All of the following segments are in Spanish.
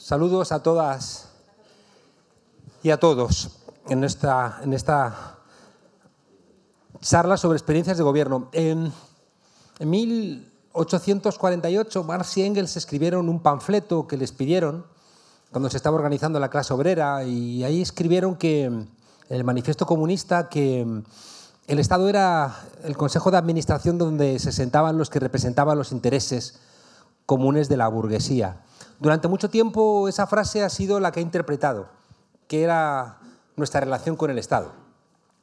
Saludos a todas y a todos en esta, charla sobre experiencias de gobierno. En, 1848, Marx y Engels escribieron un panfleto que les pidieron cuando se estaba organizando la clase obrera y ahí escribieron que el manifiesto comunista que el Estado era el consejo de administración donde se sentaban los que representaban los intereses comunes de la burguesía. Durante mucho tiempo esa frase ha sido la que ha interpretado, que era nuestra relación con el Estado.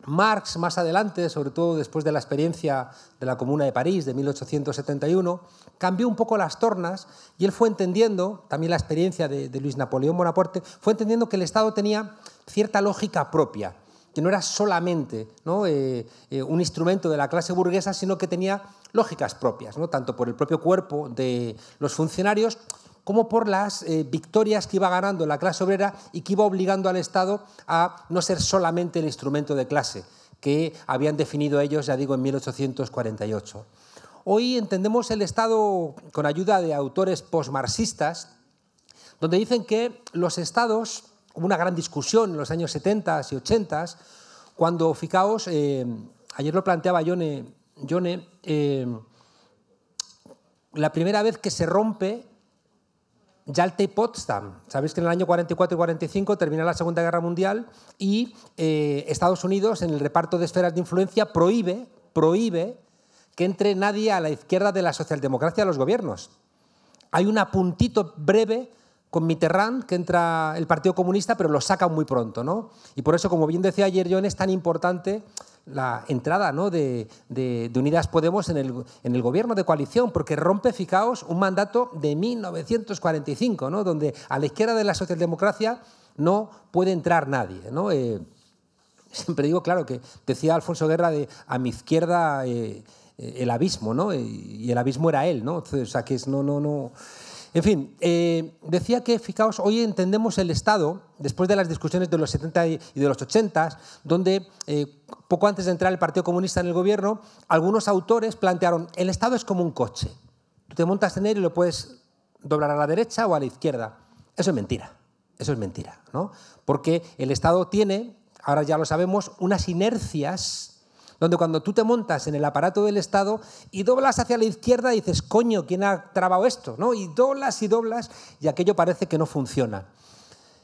Marx, más adelante, sobre todo después de la experiencia de la Comuna de París de 1871, cambió un poco las tornas y él fue entendiendo, también la experiencia de, Luis Napoleón Bonaparte, fue entendiendo que el Estado tenía cierta lógica propia, que no era solamente eh, eh, un instrumento de la clase burguesa, sino que tenía lógicas propias, ¿no? tanto por el propio cuerpo de los funcionarios como por las eh, victorias que iba ganando la clase obrera y que iba obligando al Estado a no ser solamente el instrumento de clase que habían definido ellos, ya digo, en 1848. Hoy entendemos el Estado con ayuda de autores posmarxistas, donde dicen que los Estados, hubo una gran discusión en los años 70 y 80, cuando, fijaos, eh, ayer lo planteaba Yone, eh, la primera vez que se rompe Yalta y Potsdam. Sabéis que en el año 44 y 45 termina la Segunda Guerra Mundial y eh, Estados Unidos, en el reparto de esferas de influencia, prohíbe, prohíbe que entre nadie a la izquierda de la socialdemocracia a los gobiernos. Hay un apuntito breve con Mitterrand, que entra el Partido Comunista, pero lo sacan muy pronto. ¿no? Y por eso, como bien decía ayer John, es tan importante la entrada de, de, Unidas Podemos en el, en el, gobierno de coalición, porque rompe, fijaos, un mandato de 1945, ¿no? donde a la izquierda de la socialdemocracia no puede entrar nadie. ¿no? Eh, siempre digo, claro, que decía Alfonso Guerra de a mi izquierda eh, eh, el abismo, y el abismo era él, ¿no? o sea, que es, no, no en fin, eh, decía que, fijaos, hoy entendemos el Estado, después de las discusiones de los 70 y de los 80, donde eh, poco antes de entrar el Partido Comunista en el gobierno, algunos autores plantearon, el Estado es como un coche. Tú te montas en él y lo puedes doblar a la derecha o a la izquierda. Eso es mentira, eso es mentira, ¿no? Porque el Estado tiene, ahora ya lo sabemos, unas inercias donde cuando tú te montas en el aparato del Estado y doblas hacia la izquierda y dices, coño, ¿quién ha trabado esto? ¿No? Y doblas y doblas y aquello parece que no funciona.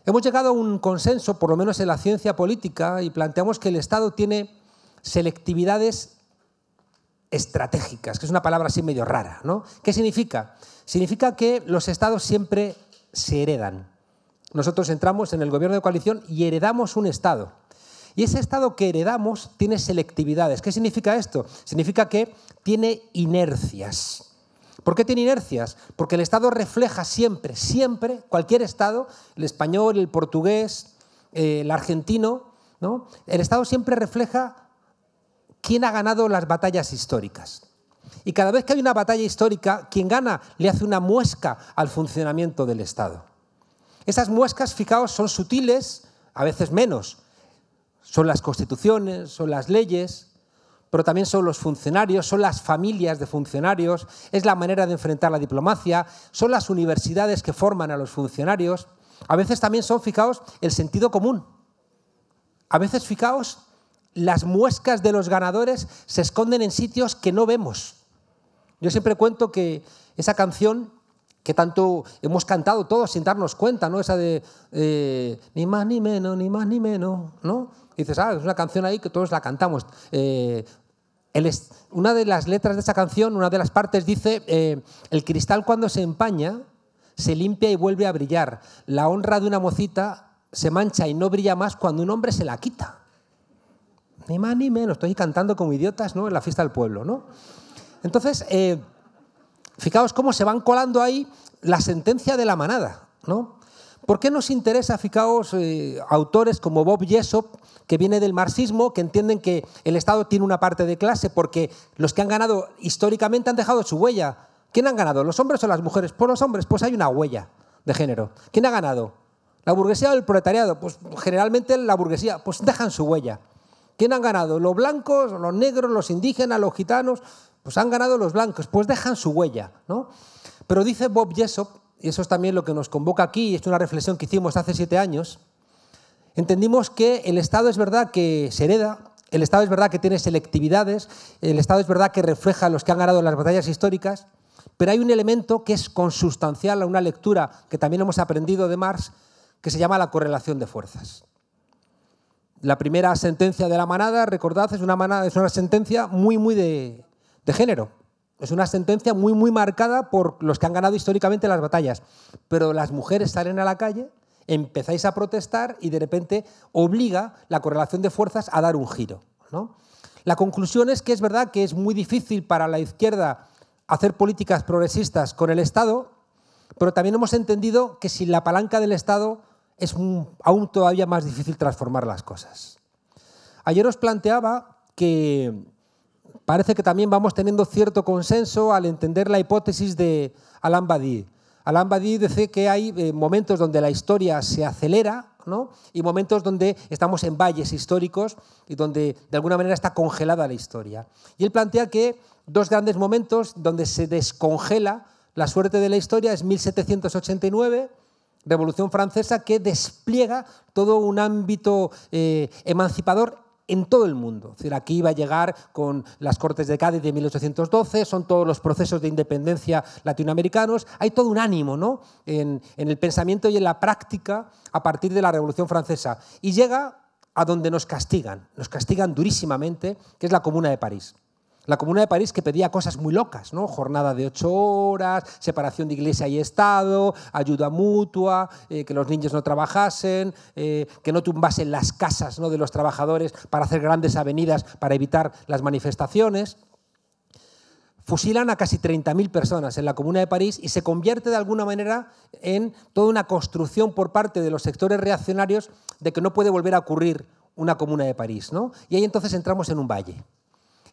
Hemos llegado a un consenso, por lo menos en la ciencia política, y planteamos que el Estado tiene selectividades estratégicas, que es una palabra así medio rara. ¿no? ¿Qué significa? Significa que los Estados siempre se heredan. Nosotros entramos en el gobierno de coalición y heredamos un Estado. Y ese estado que heredamos tiene selectividades. ¿Qué significa esto? Significa que tiene inercias. ¿Por qué tiene inercias? Porque el Estado refleja siempre, siempre, cualquier Estado, el español, el portugués, eh, el argentino, ¿no? el Estado siempre refleja quién ha ganado las batallas históricas. Y cada vez que hay una batalla histórica, quien gana le hace una muesca al funcionamiento del Estado. Esas muescas, fijaos, son sutiles, a veces menos, son las constituciones, son las leyes, pero también son los funcionarios, son las familias de funcionarios, es la manera de enfrentar la diplomacia, son las universidades que forman a los funcionarios. A veces también son, fijaos, el sentido común. A veces, fijaos, las muescas de los ganadores se esconden en sitios que no vemos. Yo siempre cuento que esa canción que tanto hemos cantado todos sin darnos cuenta, ¿no? Esa de eh, ni más ni menos, ni más ni menos, ¿no? dices, ah, es una canción ahí que todos la cantamos. Eh, una de las letras de esa canción, una de las partes dice, eh, el cristal cuando se empaña, se limpia y vuelve a brillar. La honra de una mocita se mancha y no brilla más cuando un hombre se la quita. Ni más ni menos, estoy cantando como idiotas ¿no? en la fiesta del pueblo. ¿no? Entonces, eh, fijaos cómo se van colando ahí la sentencia de la manada. ¿no? ¿por qué nos interesa, fijaos, eh, autores como Bob Jessop, que viene del marxismo, que entienden que el Estado tiene una parte de clase porque los que han ganado históricamente han dejado su huella? ¿Quién han ganado? ¿Los hombres o las mujeres? Por los hombres, pues hay una huella de género. ¿Quién ha ganado? ¿La burguesía o el proletariado? Pues generalmente la burguesía, pues dejan su huella. ¿Quién han ganado? ¿Los blancos, los negros, los indígenas, los gitanos? Pues han ganado los blancos, pues dejan su huella, ¿no? Pero dice Bob Jessop y eso es también lo que nos convoca aquí, y es una reflexión que hicimos hace siete años, entendimos que el Estado es verdad que se hereda, el Estado es verdad que tiene selectividades, el Estado es verdad que refleja a los que han ganado las batallas históricas, pero hay un elemento que es consustancial a una lectura que también hemos aprendido de Marx, que se llama la correlación de fuerzas. La primera sentencia de la manada, recordad, es una, manada, es una sentencia muy, muy de género. Es una sentencia muy, muy marcada por los que han ganado históricamente las batallas. Pero las mujeres salen a la calle, empezáis a protestar y de repente obliga la correlación de fuerzas a dar un giro. La conclusión es que es verdad que es muy difícil para la izquierda hacer políticas progresistas con el Estado, pero también hemos entendido que sin la palanca del Estado es aún todavía más difícil transformar las cosas. Ayer os planteaba que parece que también vamos teniendo cierto consenso al entender la hipótesis de Alain Badi. Alain Badi dice que hay eh, momentos donde la historia se acelera y momentos donde estamos en valles históricos y donde de alguna manera está congelada la historia. Y él plantea que dos grandes momentos donde se descongela la suerte de la historia es 1789 Revolución Francesa que despliega todo un ámbito eh, emancipador en todo el mundo. aquí iba a llegar con las Cortes de Cádiz de 1812, son todos los procesos de independencia latinoamericanos, hay todo un ánimo ¿no? en el pensamiento y en la práctica a partir de la Revolución Francesa. Y llega a donde nos castigan, nos castigan durísimamente, que es la Comuna de París. La Comuna de París que pedía cosas muy locas, ¿no? Jornada de ocho horas, separación de iglesia y Estado, ayuda mutua, eh, que los niños no trabajasen, eh, que no tumbasen las casas de los trabajadores para hacer grandes avenidas para evitar las manifestaciones. Fusilan a casi 30.000 personas en la Comuna de París y se convierte de alguna manera en toda una construcción por parte de los sectores reaccionarios de que no puede volver a ocurrir una Comuna de París. Y ahí entonces entramos en un valle.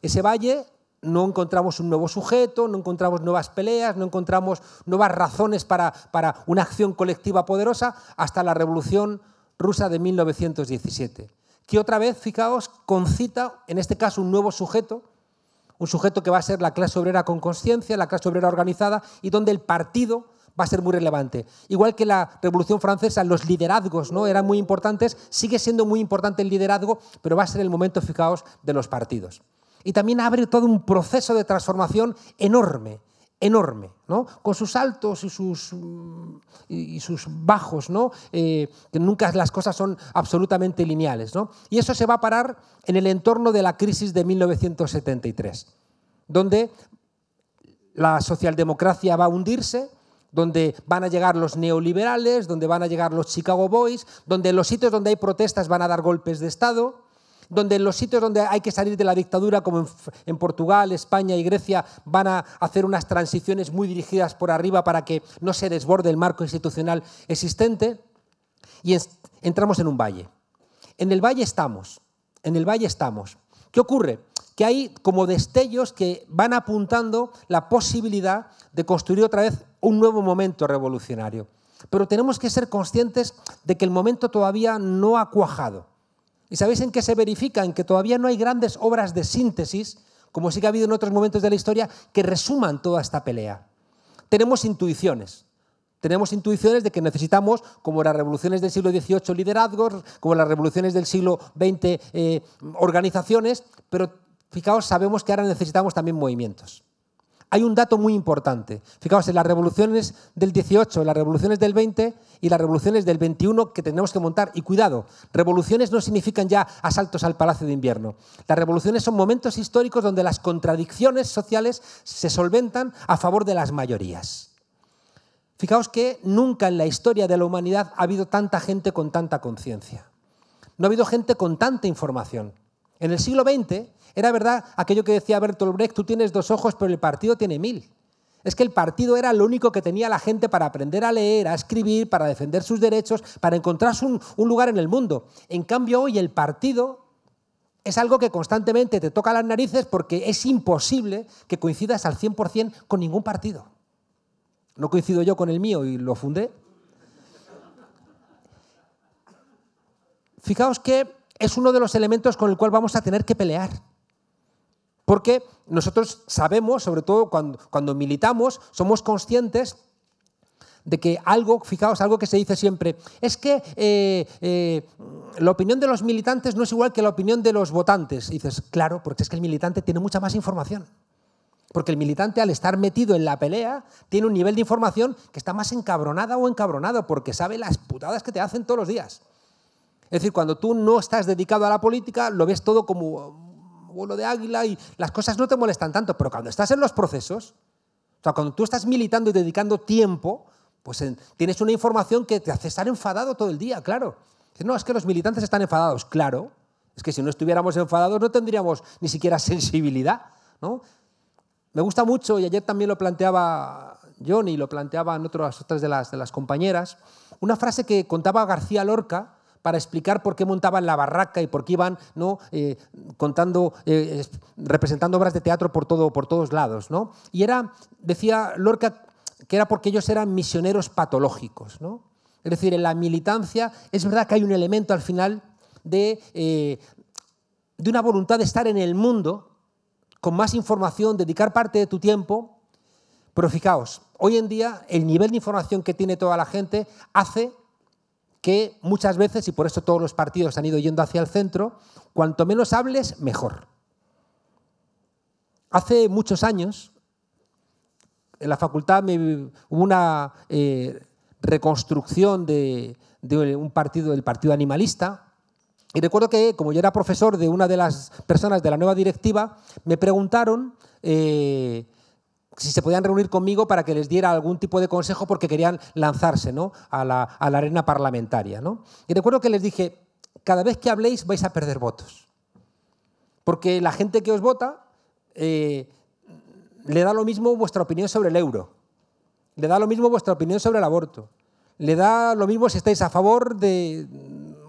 Ese valle no encontramos un nuevo sujeto, no encontramos nuevas peleas, no encontramos nuevas razones para, una acción colectiva poderosa hasta la Revolución Rusa de 1917, que otra vez, fijaos, concita, en este caso, un nuevo sujeto, un sujeto que va a ser la clase obrera con conciencia, la clase obrera organizada, y donde el partido va a ser muy relevante. Igual que la Revolución Francesa, los liderazgos ¿no? eran muy importantes, sigue siendo muy importante el liderazgo, pero va a ser el momento, fijaos, de los partidos y también abre todo un proceso de transformación enorme, enorme, con sus altos y sus, mm, y sus bajos, ¿no? Eh, que nunca las cosas son absolutamente lineales. Y eso se va a parar en el entorno de la crisis de 1973, donde la socialdemocracia va a hundirse, donde van a llegar los neoliberales, donde van a llegar los Chicago Boys, donde los sitios donde hay protestas van a dar golpes de Estado donde los sitios donde hay que salir de la dictadura, como en, Portugal, España y Grecia, van a hacer unas transiciones muy dirigidas por arriba para que no se desborde el marco institucional existente, y entramos en un valle. En el valle estamos, en el valle estamos. ¿Qué ocurre? Que hay como destellos que van apuntando la posibilidad de construir otra vez un nuevo momento revolucionario. Pero tenemos que ser conscientes de que el momento todavía no ha cuajado. ¿Y sabéis en qué se verifica? En que todavía no hay grandes obras de síntesis, como sí que ha habido en otros momentos de la historia, que resuman toda esta pelea. Tenemos intuiciones. Tenemos intuiciones de que necesitamos, como las revoluciones del siglo XVIII, liderazgos, como las revoluciones del siglo XX, eh, organizaciones, pero fijaos, sabemos que ahora necesitamos también movimientos hay un dato muy importante. Fijaos, en las revoluciones del 18, las revoluciones del 20 y las revoluciones del 21 que tenemos que montar. Y cuidado, revoluciones no significan ya asaltos al Palacio de Invierno. Las revoluciones son momentos históricos donde las contradicciones sociales se solventan a favor de las mayorías. Fijaos que nunca en la historia de la humanidad ha habido tanta gente con tanta conciencia. No ha habido gente con tanta información. En el siglo XX era verdad aquello que decía Bertolt Brecht, tú tienes dos ojos, pero el partido tiene mil. Es que el partido era lo único que tenía la gente para aprender a leer, a escribir, para defender sus derechos, para encontrar un, un lugar en el mundo. En cambio, hoy el partido es algo que constantemente te toca las narices porque es imposible que coincidas al 100% con ningún partido. No coincido yo con el mío y lo fundé. Fijaos que es uno de los elementos con el cual vamos a tener que pelear. Porque nosotros sabemos, sobre todo cuando, militamos, somos conscientes de que algo, fijaos, algo que se dice siempre, es que eh, eh, la opinión de los militantes no es igual que la opinión de los votantes. dices, claro, porque es que el militante tiene mucha más información. Porque el militante, al estar metido en la pelea, tiene un nivel de información que está más encabronada o encabronado, porque sabe las putadas que te hacen todos los días. Es decir, cuando tú no estás dedicado a la política, lo ves todo como um, vuelo de águila y las cosas no te molestan tanto, pero cuando estás en los procesos, o sea, cuando tú estás militando y dedicando tiempo, pues tienes una información que te hace estar enfadado todo el día, claro. No, es que los militantes están enfadados, claro. Es que si no estuviéramos enfadados no tendríamos ni siquiera sensibilidad, ¿no? Me gusta mucho, y ayer también lo planteaba Johnny, lo planteaban otras, de las compañeras, una frase que contaba García Lorca para explicar por qué montaban la barraca y por qué iban ¿no? Eh, contando, eh, representando obras de teatro por, todo, por todos lados. ¿no? Y era, decía Lorca, que era porque ellos eran misioneros patológicos. ¿no? Es decir, en la militancia es verdad que hay un elemento al final de, eh, de una voluntad de estar en el mundo con más información, dedicar parte de tu tiempo, pero fijaos, hoy en día el nivel de información que tiene toda la gente hace que muchas veces, y por eso todos los partidos han ido yendo hacia el centro, cuanto menos hables, mejor. Hace muchos años, en la facultad hubo una eh, reconstrucción de, un partido, del Partido Animalista, y recuerdo que, como yo era profesor de una de las personas de la nueva directiva, me preguntaron eh, si se podían reunir conmigo para que les diera algún tipo de consejo porque querían lanzarse a, la, arena parlamentaria. Y recuerdo que les dije, cada vez que habléis vais a perder votos, porque la gente que os vota eh, le da lo mismo vuestra opinión sobre el euro, le da lo mismo vuestra opinión sobre el aborto, le da lo mismo si estáis a favor de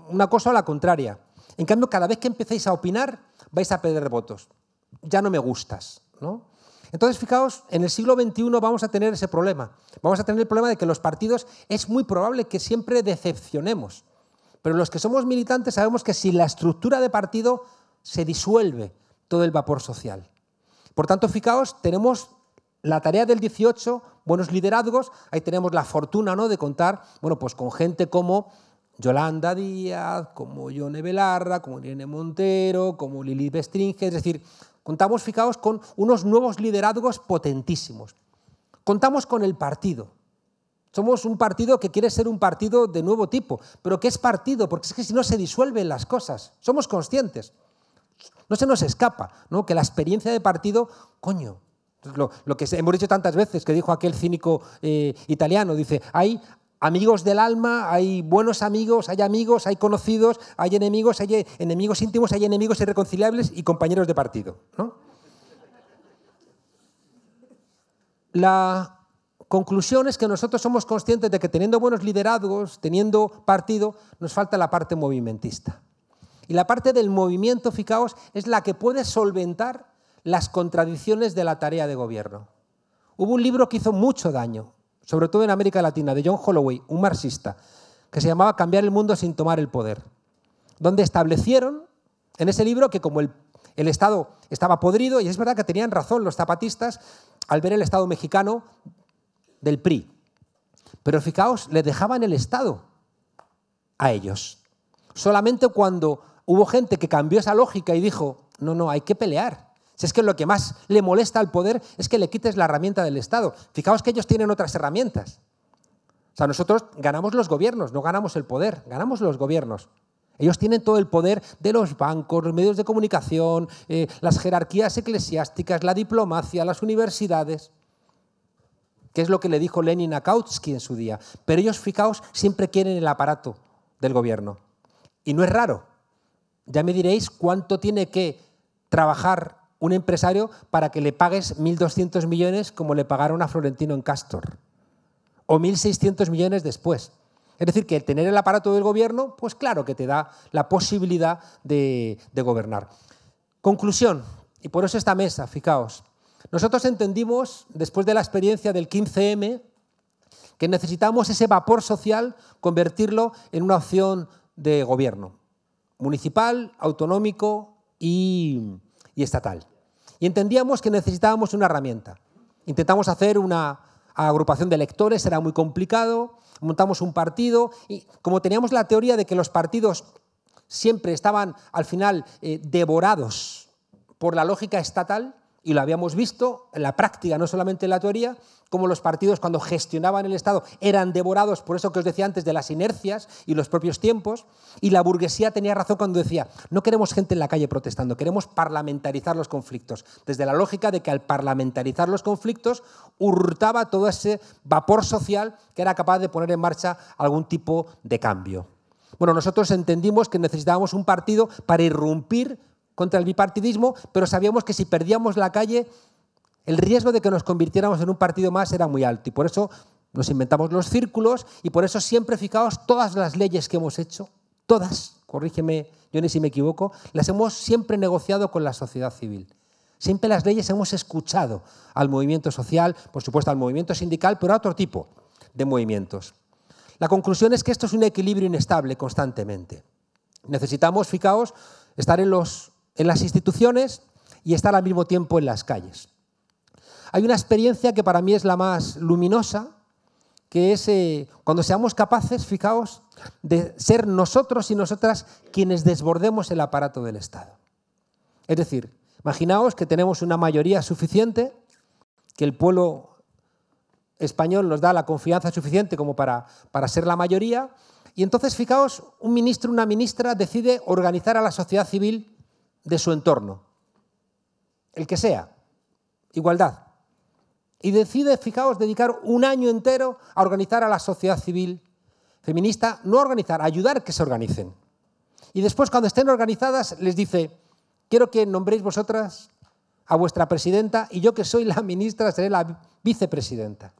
una cosa o la contraria. En cambio, cada vez que empecéis a opinar vais a perder votos. Ya no me gustas. ¿no? Entonces, fijaos, en el siglo XXI vamos a tener ese problema. Vamos a tener el problema de que los partidos es muy probable que siempre decepcionemos. Pero los que somos militantes sabemos que si la estructura de partido se disuelve todo el vapor social. Por tanto, fijaos, tenemos la tarea del 18, buenos liderazgos, ahí tenemos la fortuna ¿no? de contar bueno, pues con gente como Yolanda Díaz, como Yone Belarra, como Irene Montero, como Lili Bestringe, es decir, Contamos, fijaos, con unos nuevos liderazgos potentísimos. Contamos con el partido. Somos un partido que quiere ser un partido de nuevo tipo. ¿Pero que es partido? Porque es que si no se disuelven las cosas. Somos conscientes. No se nos escapa, ¿no? Que la experiencia de partido, coño, lo, que hemos dicho tantas veces, que dijo aquel cínico eh, italiano, dice, hay, amigos del alma, hay buenos amigos, hay amigos, hay conocidos, hay enemigos, hay enemigos íntimos, hay enemigos irreconciliables y compañeros de partido. La conclusión es que nosotros somos conscientes de que teniendo buenos liderazgos, teniendo partido, nos falta la parte movimentista. Y la parte del movimiento, fijaos, es la que puede solventar las contradicciones de la tarea de gobierno. Hubo un libro que hizo mucho daño, sobre todo en América Latina, de John Holloway, un marxista, que se llamaba Cambiar el mundo sin tomar el poder, donde establecieron en ese libro que como el, Estado estaba podrido, y es verdad que tenían razón los zapatistas al ver el Estado mexicano del PRI, pero fijaos, le dejaban el Estado a ellos. Solamente cuando hubo gente que cambió esa lógica y dijo, no, no, hay que pelear es que lo que más le molesta al poder es que le quites la herramienta del Estado. Fijaos que ellos tienen otras herramientas. O sea, nosotros ganamos los gobiernos, no ganamos el poder, ganamos los gobiernos. Ellos tienen todo el poder de los bancos, los medios de comunicación, eh, las jerarquías eclesiásticas, la diplomacia, las universidades que es lo que le dijo Lenin a Kautsky en su día. Pero ellos, fijaos, siempre quieren el aparato del gobierno. Y no es raro. Ya me diréis cuánto tiene que trabajar un empresario para que le pagues 1.200 millones como le pagaron a Florentino en Castor, o 1.600 millones después. Es decir, que el tener el aparato del gobierno, pues claro que te da la posibilidad de, gobernar. Conclusión, y por eso esta mesa, fijaos. Nosotros entendimos, después de la experiencia del 15M, que necesitamos ese vapor social convertirlo en una opción de gobierno, municipal, autonómico y estatal y entendíamos que necesitábamos una herramienta. Intentamos hacer una agrupación de electores, era muy complicado, montamos un partido y como teníamos la teoría de que los partidos siempre estaban al final eh, devorados por la lógica estatal, y lo habíamos visto en la práctica, no solamente en la teoría, como los partidos cuando gestionaban el Estado eran devorados por eso que os decía antes de las inercias y los propios tiempos, y la burguesía tenía razón cuando decía, no queremos gente en la calle protestando, queremos parlamentarizar los conflictos, desde la lógica de que al parlamentarizar los conflictos hurtaba todo ese vapor social que era capaz de poner en marcha algún tipo de cambio. Bueno, nosotros entendimos que necesitábamos un partido para irrumpir contra el bipartidismo, pero sabíamos que si perdíamos la calle, el riesgo de que nos convirtiéramos en un partido más era muy alto. Y por eso nos inventamos los círculos y por eso siempre fijaos todas las leyes que hemos hecho, todas, corrígeme yo ni si me equivoco, las hemos siempre negociado con la sociedad civil. Siempre las leyes hemos escuchado al movimiento social, por supuesto al movimiento sindical, pero a otro tipo de movimientos. La conclusión es que esto es un equilibrio inestable constantemente. Necesitamos, fijaos, estar en los en las instituciones y estar al mismo tiempo en las calles. Hay una experiencia que para mí es la más luminosa, que es eh, cuando seamos capaces, fijaos, de ser nosotros y nosotras quienes desbordemos el aparato del Estado. Es decir, imaginaos que tenemos una mayoría suficiente, que el pueblo español nos da la confianza suficiente como para, para ser la mayoría, y entonces, fijaos, un ministro, una ministra decide organizar a la sociedad civil de su entorno, el que sea, igualdad. Y decide, fijaos, dedicar un año entero a organizar a la sociedad civil feminista, no organizar, ayudar que se organicen. Y después, cuando estén organizadas, les dice, quiero que nombréis vosotras a vuestra presidenta y yo que soy la ministra seré la vicepresidenta.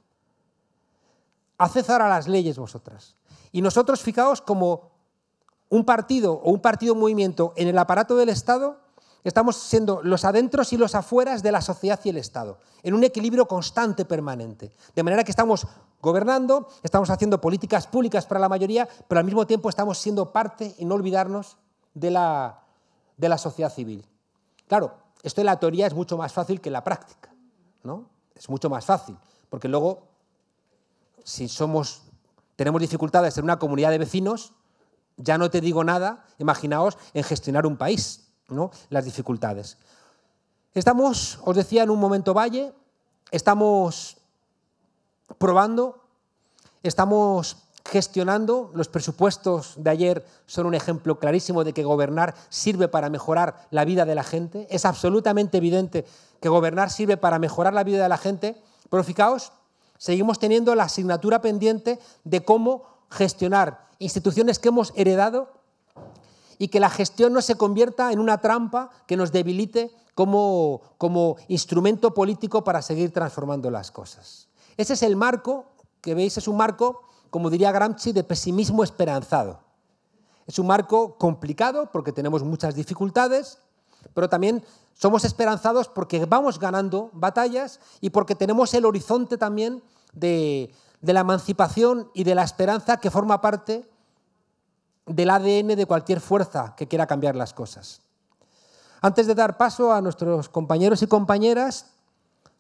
Haced ahora las leyes vosotras. Y nosotros, fijaos, como un partido o un partido movimiento en el aparato del Estado, estamos siendo los adentros y los afueras de la sociedad y el Estado, en un equilibrio constante, permanente. De manera que estamos gobernando, estamos haciendo políticas públicas para la mayoría, pero al mismo tiempo estamos siendo parte, y no olvidarnos, de la, de la sociedad civil. Claro, esto en la teoría es mucho más fácil que en la práctica, ¿no? Es mucho más fácil, porque luego, si somos, tenemos dificultades en una comunidad de vecinos, ya no te digo nada, imaginaos, en gestionar un país, ¿no? las dificultades. Estamos, os decía, en un momento valle, estamos probando, estamos gestionando, los presupuestos de ayer son un ejemplo clarísimo de que gobernar sirve para mejorar la vida de la gente, es absolutamente evidente que gobernar sirve para mejorar la vida de la gente, pero fijaos, seguimos teniendo la asignatura pendiente de cómo gestionar instituciones que hemos heredado y que la gestión no se convierta en una trampa que nos debilite como, como instrumento político para seguir transformando las cosas. Ese es el marco, que veis, es un marco, como diría Gramsci, de pesimismo esperanzado. Es un marco complicado porque tenemos muchas dificultades, pero también somos esperanzados porque vamos ganando batallas y porque tenemos el horizonte también de, de la emancipación y de la esperanza que forma parte del ADN de cualquier fuerza que quiera cambiar las cosas. Antes de dar paso a nuestros compañeros y compañeras,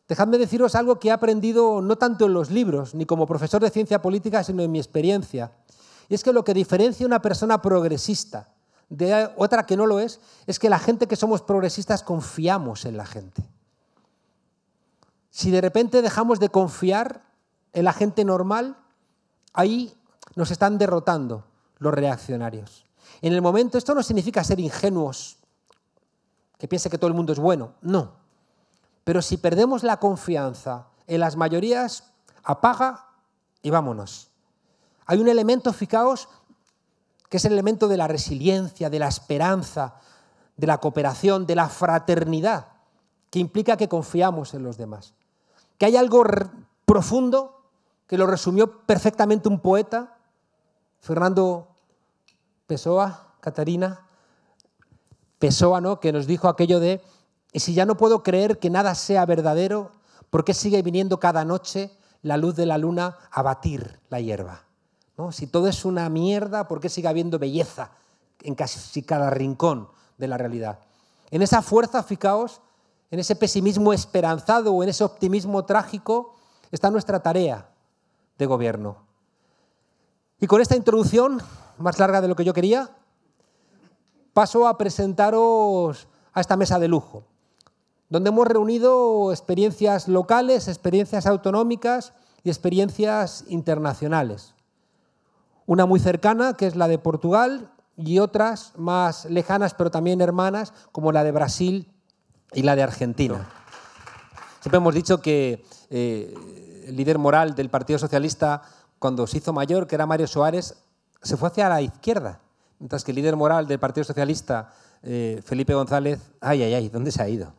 dejadme deciros algo que he aprendido no tanto en los libros, ni como profesor de ciencia política, sino en mi experiencia. Y es que lo que diferencia a una persona progresista de otra que no lo es, es que la gente que somos progresistas confiamos en la gente. Si de repente dejamos de confiar, en la gente normal, ahí nos están derrotando los reaccionarios. En el momento esto no significa ser ingenuos, que piense que todo el mundo es bueno, no. Pero si perdemos la confianza en las mayorías, apaga y vámonos. Hay un elemento, fijaos, que es el elemento de la resiliencia, de la esperanza, de la cooperación, de la fraternidad, que implica que confiamos en los demás. Que hay algo profundo que lo resumió perfectamente un poeta, Fernando Pessoa, Catarina Pessoa, ¿no? que nos dijo aquello de, y si ya no puedo creer que nada sea verdadero, ¿por qué sigue viniendo cada noche la luz de la luna a batir la hierba? ¿No? Si todo es una mierda, ¿por qué sigue habiendo belleza en casi cada rincón de la realidad? En esa fuerza, fijaos, en ese pesimismo esperanzado o en ese optimismo trágico, está nuestra tarea de gobierno. Y con esta introducción, más larga de lo que yo quería, paso a presentaros a esta mesa de lujo, donde hemos reunido experiencias locales, experiencias autonómicas y experiencias internacionales. Una muy cercana, que es la de Portugal, y otras más lejanas, pero también hermanas, como la de Brasil y la de Argentina. Siempre hemos dicho que eh, líder moral del Partido Socialista cuando se hizo mayor, que era Mario Soares, se fue hacia la izquierda, mientras que el líder moral del Partido Socialista, eh, Felipe González, ay, ay, ay, ¿dónde se ha ido?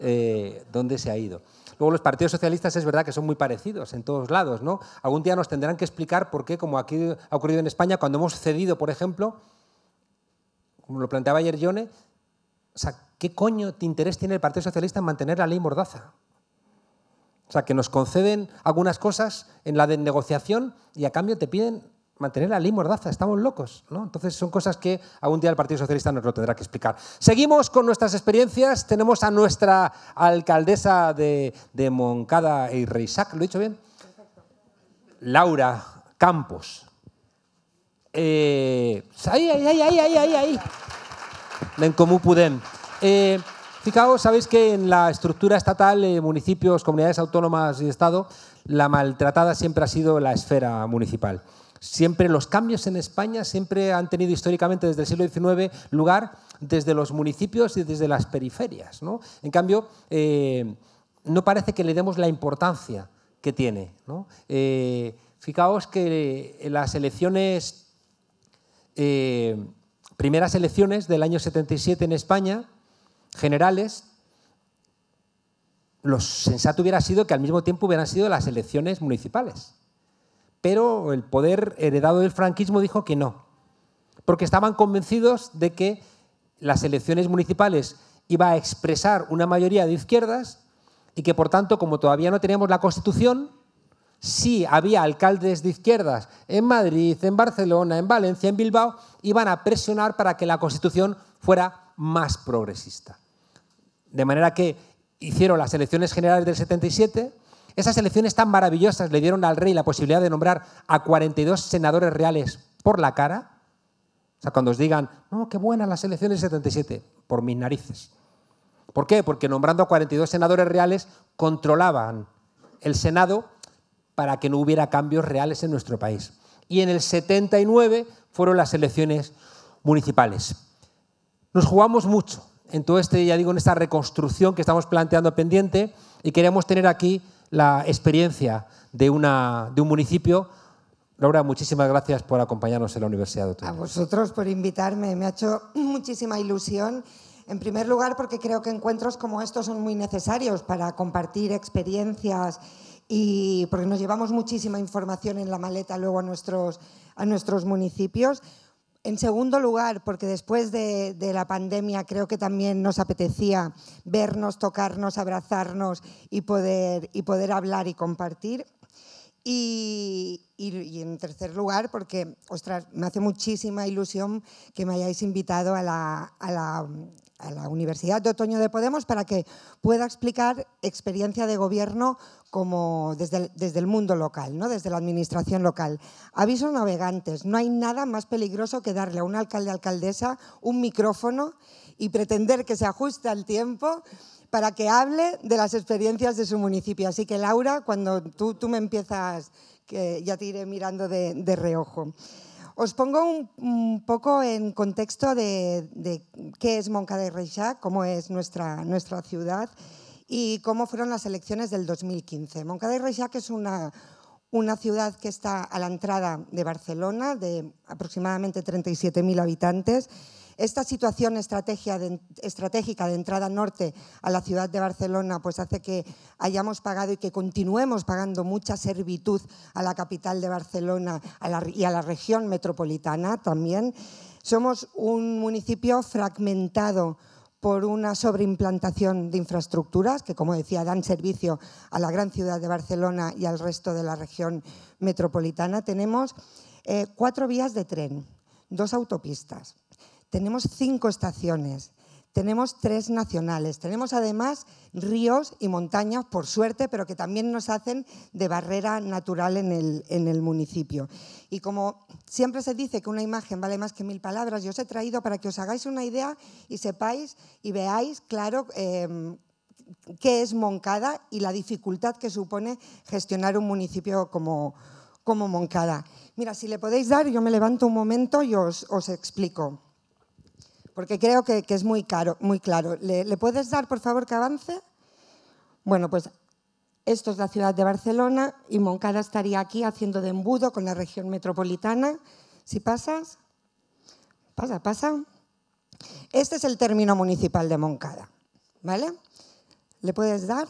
Eh, ¿Dónde se ha ido? Luego los partidos socialistas es verdad que son muy parecidos en todos lados, ¿no? Algún día nos tendrán que explicar por qué, como aquí ha ocurrido en España, cuando hemos cedido, por ejemplo, como lo planteaba ayer Yone, o sea, ¿qué coño de interés tiene el Partido Socialista en mantener la ley Mordaza? O sea, que nos conceden algunas cosas en la de negociación y a cambio te piden mantener la ley mordaza, estamos locos. ¿no? Entonces son cosas que algún día el Partido Socialista nos lo tendrá que explicar. Seguimos con nuestras experiencias, tenemos a nuestra alcaldesa de, Moncada y e Reisac, ¿lo he dicho bien? Laura Campos. Eh, ahí, ahí, ahí, ahí, ahí, ahí, ahí. como pudem. Eh, Fijaos, sabéis que en la estructura estatal, eh, municipios, comunidades autónomas y Estado, la maltratada siempre ha sido la esfera municipal. Siempre los cambios en España siempre han tenido históricamente desde el siglo XIX lugar desde los municipios y desde las periferias. ¿no? En cambio, eh, no parece que le demos la importancia que tiene. Eh, fijaos que las elecciones, primeras elecciones del año 77 en España, generales, lo sensato hubiera sido que al mismo tiempo hubieran sido las elecciones municipales. Pero el poder heredado del franquismo dijo que no, porque estaban convencidos de que las elecciones municipales iba a expresar una mayoría de izquierdas y que, por tanto, como todavía no teníamos la Constitución, si había alcaldes de izquierdas en Madrid, en Barcelona, en Valencia, en Bilbao, iban a presionar para que la Constitución fuera más progresista. De manera que hicieron las elecciones generales del 77. Esas elecciones tan maravillosas le dieron al rey la posibilidad de nombrar a 42 senadores reales por la cara. O sea, cuando os digan, no, qué buenas las elecciones del 77, por mis narices. ¿Por qué? Porque nombrando a 42 senadores reales controlaban el Senado para que no hubiera cambios reales en nuestro país. Y en el 79 fueron las elecciones municipales. Nos jugamos mucho, en todo este, ya digo, en esta reconstrucción que estamos planteando pendiente y queremos tener aquí la experiencia de, una, de un municipio. Laura, muchísimas gracias por acompañarnos en la Universidad de Otoño. A vosotros por invitarme, me ha hecho muchísima ilusión. En primer lugar, porque creo que encuentros como estos son muy necesarios para compartir experiencias y porque nos llevamos muchísima información en la maleta luego a nuestros, a nuestros municipios. En segundo lugar, porque después de, la pandemia creo que también nos apetecía vernos, tocarnos, abrazarnos y poder, y poder hablar y compartir. Y, en tercer lugar, porque, me hace muchísima ilusión que me hayáis invitado a a la a la Universidad de Otoño de Podemos para que pueda explicar experiencia de gobierno como desde el, mundo local, ¿no? desde la administración local. Avisos navegantes, no hay nada más peligroso que darle a un alcalde alcaldesa un micrófono y pretender que se ajuste al tiempo para que hable de las experiencias de su municipio. Así que Laura, cuando tú, tú me empiezas, que ya te iré mirando de, de reojo. Os pongo un, poco en contexto de, qué es Moncada de Reixac, cómo es nuestra, nuestra ciudad y cómo fueron las elecciones del 2015. Moncada de Reixac es una, una ciudad que está a la entrada de Barcelona, de aproximadamente 37.000 habitantes, esta situación estratégica de entrada norte a la ciudad de Barcelona pues hace que hayamos pagado y que continuemos pagando mucha servitud a la capital de Barcelona y a la región metropolitana también. Somos un municipio fragmentado por una sobreimplantación de infraestructuras que, como decía, dan servicio a la gran ciudad de Barcelona y al resto de la región metropolitana. Tenemos eh, cuatro vías de tren, dos autopistas, tenemos cinco estaciones, tenemos tres nacionales, tenemos además ríos y montañas, por suerte, pero que también nos hacen de barrera natural en el, municipio. Y como siempre se dice que una imagen vale más que mil palabras, yo os he traído para que os hagáis una idea y sepáis y veáis, claro, em, qué es Moncada y la dificultad que supone gestionar un municipio como, Moncada. Mira, si le podéis dar, yo me levanto un momento y os explico porque creo que, es muy, caro, muy claro. ¿Le, puedes dar, por favor, que avance? Bueno, pues esto es la ciudad de Barcelona y Moncada estaría aquí haciendo de embudo con la región metropolitana. Si pasas, pasa, pasa. Este es el término municipal de Moncada, ¿vale? ¿Le puedes dar?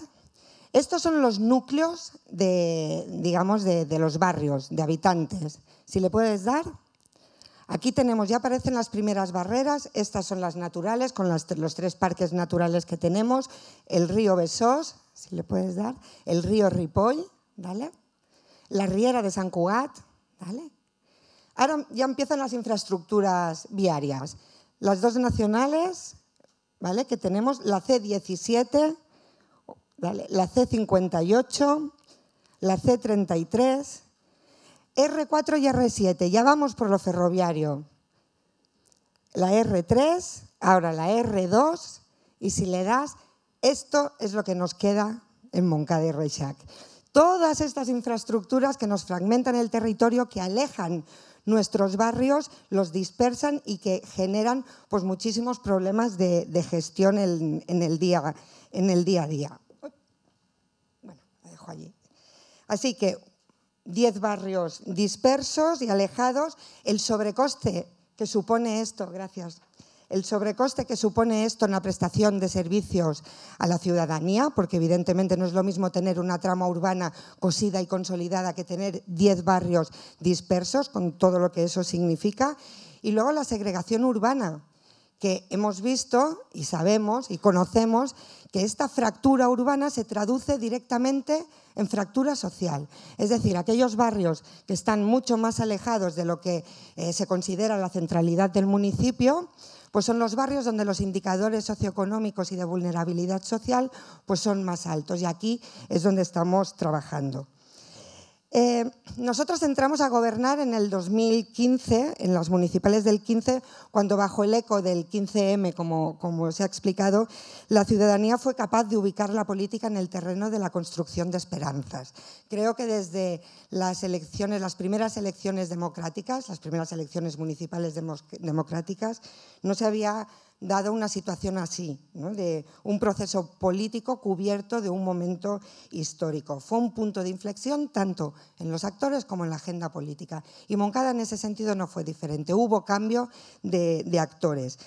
Estos son los núcleos de, digamos, de los barrios, de habitantes. Si le puedes dar. Aquí tenemos, ya aparecen las primeras barreras, estas son las naturales, con los tres parques naturales que tenemos, el río Besós, si le puedes dar, el río Ripoll, ¿vale? La riera de San Cugat, ¿vale? Ahora ya empiezan las infraestructuras viarias. Las dos nacionales, ¿vale? Que tenemos la C17, la C58, la C33, R4 y R7, ya vamos por lo ferroviario. La R3, ahora la R2, y si le das, esto es lo que nos queda en Moncada y Reixac. Todas estas infraestructuras que nos fragmentan el territorio, que alejan nuestros barrios, los dispersan y que generan pues, muchísimos problemas de, gestión en, el día, en el día a día. Bueno, la dejo allí. Así que Diez barrios dispersos y alejados, el sobrecoste que supone esto, gracias, el sobrecoste que supone esto en la prestación de servicios a la ciudadanía, porque evidentemente no es lo mismo tener una trama urbana cosida y consolidada que tener 10 barrios dispersos, con todo lo que eso significa, y luego la segregación urbana, que hemos visto y sabemos y conocemos que esta fractura urbana se traduce directamente en fractura social. Es decir, aquellos barrios que están mucho más alejados de lo que eh, se considera la centralidad del municipio, pues son los barrios donde los indicadores socioeconómicos y de vulnerabilidad social pues son más altos. Y aquí es donde estamos trabajando. Eh, nosotros entramos a gobernar en el 2015, en las municipales del 15, cuando bajo el eco del 15M, como, como se ha explicado, la ciudadanía fue capaz de ubicar la política en el terreno de la construcción de esperanzas. Creo que desde las elecciones, las primeras elecciones democráticas, las primeras elecciones municipales democráticas, no se había Dada una situación así, de un proceso político cubierto de un momento histórico. Fue un punto de inflexión tanto en los actores como en la agenda política. Y Moncada en ese sentido no fue diferente. Hubo cambio de actores.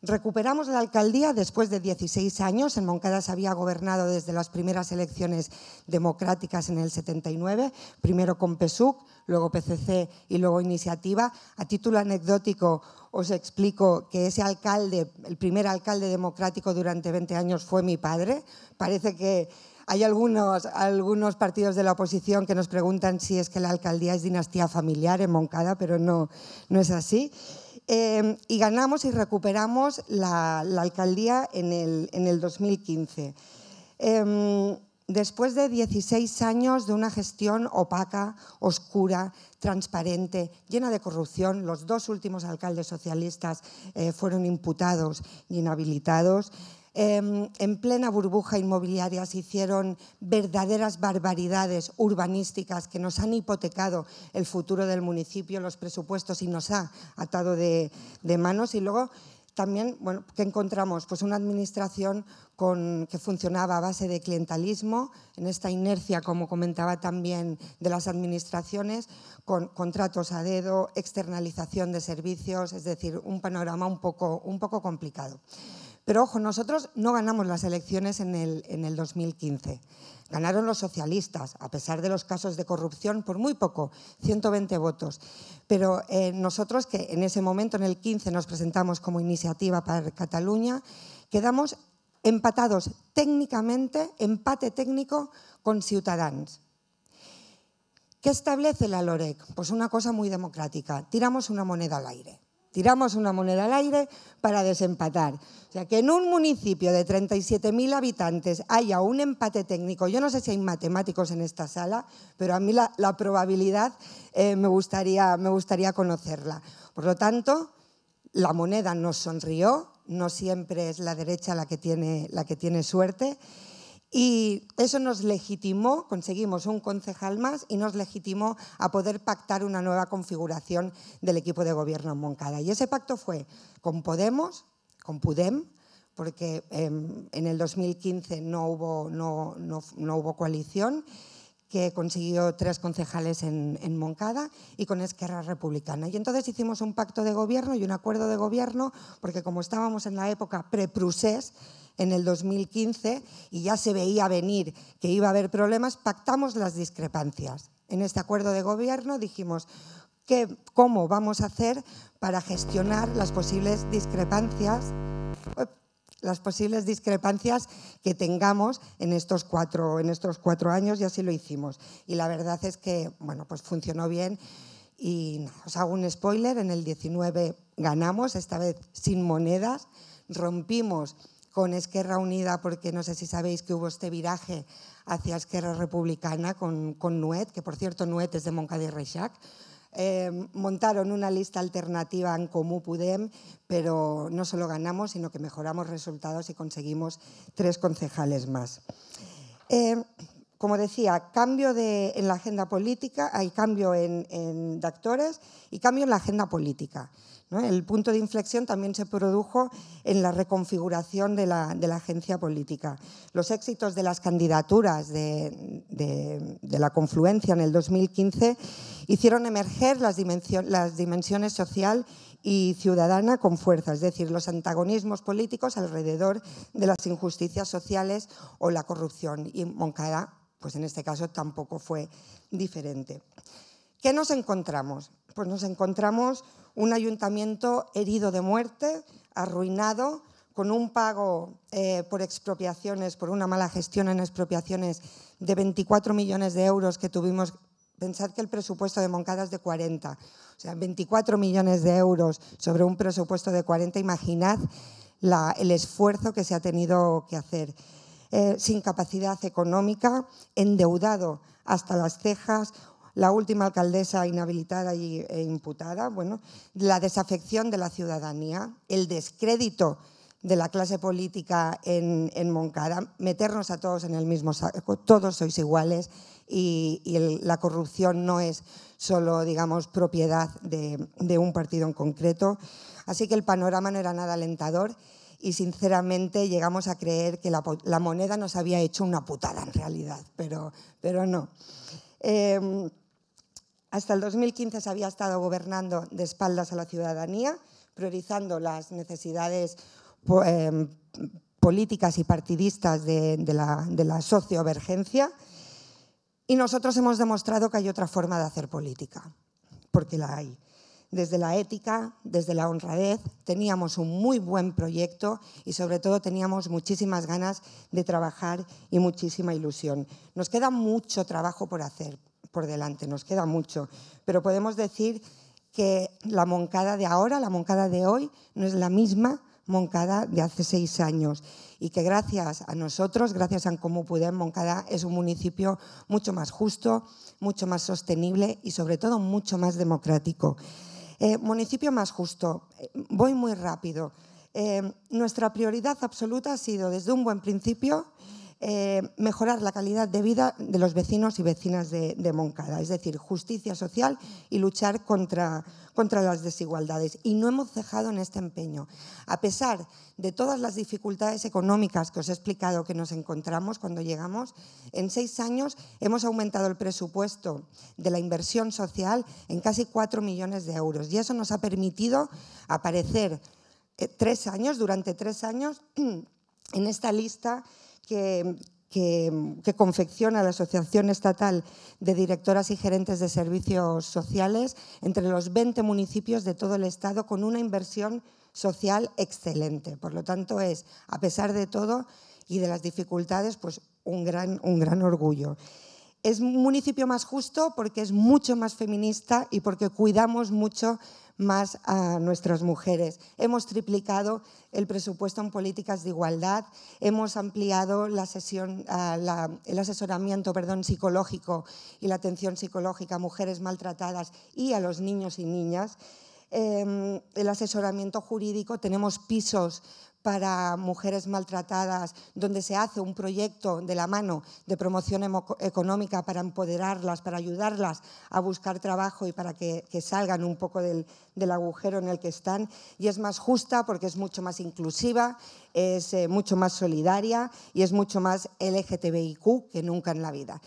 Recuperamos la alcaldía después de 16 años. En Moncada se había gobernado desde las primeras elecciones democráticas en el 79, primero con PSUC, luego PCC y luego Iniciativa. A título anecdótico os explico que ese alcalde, el primer alcalde democrático durante 20 años fue mi padre. Parece que hay algunos, algunos partidos de la oposición que nos preguntan si es que la alcaldía es dinastía familiar en Moncada, pero no, no es así. Em, y ganamos y recuperamos la, alcaldía en el, 2015. Em, después de 16 años de una gestión opaca, oscura, transparente, llena de corrupción, los dos últimos alcaldes socialistas eh, fueron imputados y inhabilitados. Em, en plena burbuja inmobiliaria se hicieron verdaderas barbaridades urbanísticas que nos han hipotecado el futuro del municipio, los presupuestos y nos ha atado de, manos. Y luego también, bueno, ¿qué encontramos? Pues una administración que funcionaba a base de clientelismo, en esta inercia, como comentaba también, de las administraciones, con contratos a dedo, externalización de servicios, es decir, un panorama un poco complicado. Pero ojo, nosotros no ganamos las elecciones en el, 2015. Ganaron los socialistas, a pesar de los casos de corrupción, por muy poco, 120 votos. Pero eh, nosotros, que en ese momento, en el 15, nos presentamos como iniciativa para Cataluña, quedamos empatados técnicamente, empate técnico con Ciutadans. ¿Qué establece la LOREC? Pues una cosa muy democrática. Tiramos una moneda al aire. Tiramos una moneda al aire para desempatar. O sea, que en un municipio de 37.000 habitantes haya un empate técnico, yo no sé si hay matemáticos en esta sala, pero a mí la, probabilidad eh, me, gustaría, conocerla. Por lo tanto, la moneda nos sonrió, no siempre es la derecha la que tiene suerte. Y eso nos legitimó, conseguimos un concejal más y nos legitimó a poder pactar una nueva configuración del equipo de gobierno en Moncada. Y ese pacto fue con Podemos, con Pudem, porque em, en el 2015 no hubo, no, hubo coalición, que consiguió tres concejales en, en, Moncada y con Esquerra Republicana. Y entonces hicimos un pacto de gobierno y un acuerdo de gobierno, porque como estábamos en la época pre-Prusés, en el 2015 y ya se veía venir que iba a haber problemas, pactamos las discrepancias. En este acuerdo de gobierno dijimos cómo vamos a hacer para gestionar las posibles discrepancias eh, las posibles discrepancias que tengamos en estos cuatro, en estos cuatro años y así lo hicimos. Y la verdad es que bueno, pues funcionó bien y os hago un spoiler, en el 19 ganamos, esta vez sin monedas, rompimos con Esquerra Unida, porque no sé si sabéis que hubo este viraje hacia Esquerra Republicana con, con Nuet, que por cierto Nuet es de Moncada y Reixac, eh, montaron una lista alternativa en Comú pudem pero no solo ganamos, sino que mejoramos resultados y conseguimos tres concejales más. Eh, como decía, cambio de, en la agenda política, hay cambio en, en, actores y cambio en la agenda política. El punto de inflexión también se produjo en la reconfiguración de la, agencia política. Los éxitos de las candidaturas de, la confluencia en el 2015 hicieron emerger las, las dimensiones social y ciudadana con fuerza, es decir, los antagonismos políticos alrededor de las injusticias sociales o la corrupción. Y Moncada, pues en este caso, tampoco fue diferente. ¿Qué nos encontramos? Pues nos encontramos un ayuntamiento herido de muerte, arruinado, con un pago eh, por expropiaciones, por una mala gestión en expropiaciones de 24 millones de euros que tuvimos. Pensad que el presupuesto de Moncada es de 40, o sea, 24 millones de euros sobre un presupuesto de 40. Imaginad el esfuerzo que se ha tenido que hacer. Eh, sin capacidad económica, endeudado hasta las cejas, la última alcaldesa inhabilitada e imputada, bueno, la desafección de la ciudadanía, el descrédito de la clase política en, Moncada, meternos a todos en el mismo saco, todos sois iguales y, la corrupción no es solo, digamos, propiedad de, de un partido en concreto. Así que el panorama no era nada alentador y sinceramente llegamos a creer que la, moneda nos había hecho una putada en realidad, pero, pero no. Em, hasta el 2015 se había estado gobernando de espaldas a la ciudadanía, priorizando las necesidades em, políticas y partidistas de, la, de la sociovergencia. Y nosotros hemos demostrado que hay otra forma de hacer política, porque la hay. Desde la ética, desde la honradez, teníamos un muy buen proyecto y sobre todo teníamos muchísimas ganas de trabajar y muchísima ilusión. Nos queda mucho trabajo por hacer, por delante, nos queda mucho, pero podemos decir que la Moncada de ahora, la Moncada de hoy, no es la misma Moncada de hace seis años y que gracias a nosotros, gracias a Cómo Pudem, Moncada es un municipio mucho más justo, mucho más sostenible y sobre todo mucho más democrático. Eh, municipio más justo, voy muy rápido. Eh, nuestra prioridad absoluta ha sido desde un buen principio eh, mejorar la calidad de vida de los vecinos y vecinas de, Moncada, es decir, justicia social y luchar contra, contra las desigualdades. Y no hemos cejado en este empeño. A pesar de todas las dificultades económicas que os he explicado que nos encontramos cuando llegamos, en seis años hemos aumentado el presupuesto de la inversión social en casi cuatro millones de euros. Y eso nos ha permitido aparecer eh, años, durante tres años, en esta lista que, que, confecciona la Asociación Estatal de Directoras y Gerentes de Servicios Sociales entre los 20 municipios de todo el Estado con una inversión social excelente. Por lo tanto, es, a pesar de todo y de las dificultades, pues un gran, un gran orgullo. Es un municipio más justo porque es mucho más feminista y porque cuidamos mucho más a nuestras mujeres. Hemos triplicado el presupuesto en políticas de igualdad, hemos ampliado ah, el asesoramiento perdón, psicológico y la atención psicológica a mujeres maltratadas y a los niños y niñas. Em, el asesoramiento jurídico, tenemos pisos para mujeres maltratadas, donde se hace un proyecto de la mano de promoción económica para empoderarlas, para ayudarlas a buscar trabajo y para que, salgan un poco del, agujero en el que están. Y es más justa porque es mucho más inclusiva, es eh, mucho más solidaria y es mucho más LGTBIQ que nunca en la vida.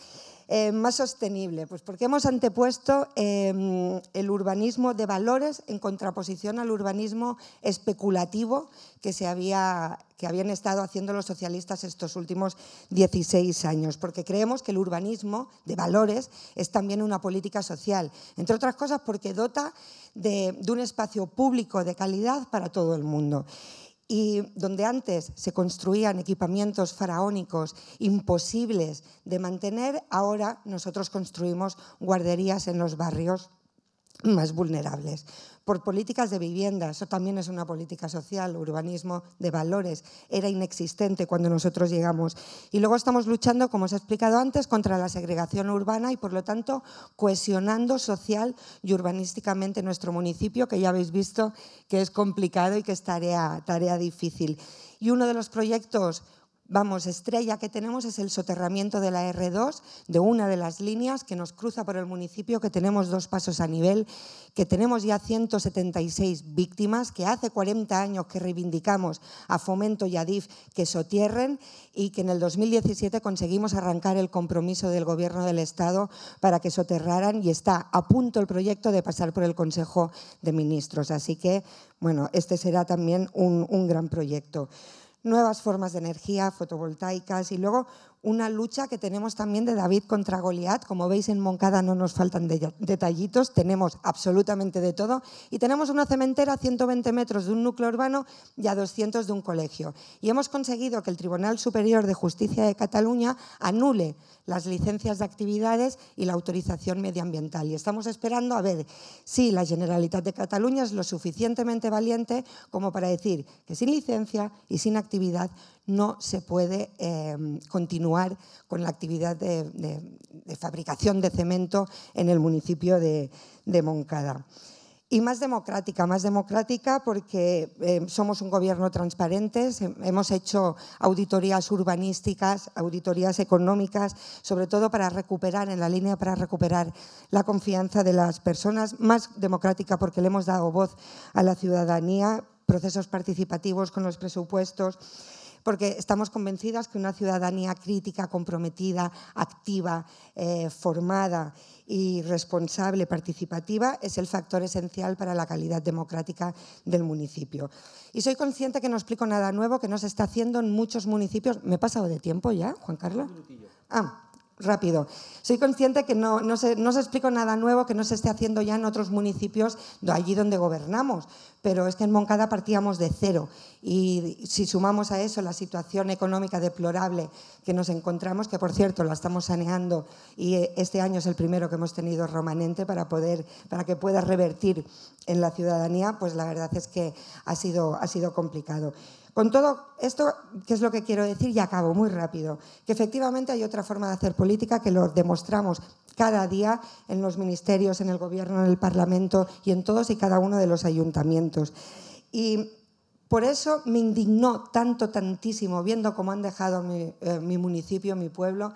Eh, más sostenible? Pues porque hemos antepuesto eh, el urbanismo de valores en contraposición al urbanismo especulativo que, se había, que habían estado haciendo los socialistas estos últimos 16 años, porque creemos que el urbanismo de valores es también una política social, entre otras cosas porque dota de un espacio público de calidad para todo el mundo y donde antes se construían equipamientos faraónicos imposibles de mantener, ahora nosotros construimos guarderías en los barrios más vulnerables. Por políticas de vivienda, eso también es una política social, urbanismo de valores, era inexistente cuando nosotros llegamos. Y luego estamos luchando, como os he explicado antes, contra la segregación urbana y, por lo tanto, cohesionando social y urbanísticamente nuestro municipio, que ya habéis visto que es complicado y que es tarea, tarea difícil. Y uno de los proyectos vamos, estrella que tenemos es el soterramiento de la R2, de una de las líneas que nos cruza por el municipio, que tenemos dos pasos a nivel, que tenemos ya 176 víctimas, que hace 40 años que reivindicamos a Fomento y a DIF que sotierren y que en el 2017 conseguimos arrancar el compromiso del Gobierno del Estado para que soterraran y está a punto el proyecto de pasar por el Consejo de Ministros. Así que, bueno, este será también un, un gran proyecto nuevas formas de energía fotovoltaicas y luego una lucha que tenemos también de David contra Goliat. Como veis, en Moncada no nos faltan detallitos, tenemos absolutamente de todo. Y tenemos una cementera a 120 metros de un núcleo urbano y a 200 de un colegio. Y hemos conseguido que el Tribunal Superior de Justicia de Cataluña anule las licencias de actividades y la autorización medioambiental. Y estamos esperando a ver si la Generalitat de Cataluña es lo suficientemente valiente como para decir que sin licencia y sin actividad no se puede em, continuar con la actividad de, fabricación de cemento en el municipio de, Moncada. Y más democrática, más democrática porque em, somos un gobierno transparente, hemos hecho auditorías urbanísticas, auditorías económicas, sobre todo para recuperar, en la línea para recuperar la confianza de las personas, más democrática porque le hemos dado voz a la ciudadanía, procesos participativos con los presupuestos porque estamos convencidas que una ciudadanía crítica, comprometida, activa, eh, formada y responsable, participativa, es el factor esencial para la calidad democrática del municipio. Y soy consciente que no explico nada nuevo, que no se está haciendo en muchos municipios. ¿Me he pasado de tiempo ya, Juan Carlos? Ah rápido. Soy consciente que no, no, se, no se explico nada nuevo que no se esté haciendo ya en otros municipios allí donde gobernamos, pero es que en Moncada partíamos de cero y si sumamos a eso la situación económica deplorable que nos encontramos, que por cierto la estamos saneando y eh, este año es el primero que hemos tenido romanente para, poder, para que pueda revertir en la ciudadanía, pues la verdad es que ha sido, ha sido complicado. Con todo esto, ¿qué es lo que quiero decir? Y acabo muy rápido. Que efectivamente hay otra forma de hacer política que lo demostramos cada día en los ministerios, en el gobierno, en el parlamento y en todos y cada uno de los ayuntamientos. Y por eso me indignó tanto, tantísimo, viendo cómo han dejado mi, eh, municipio, mi pueblo,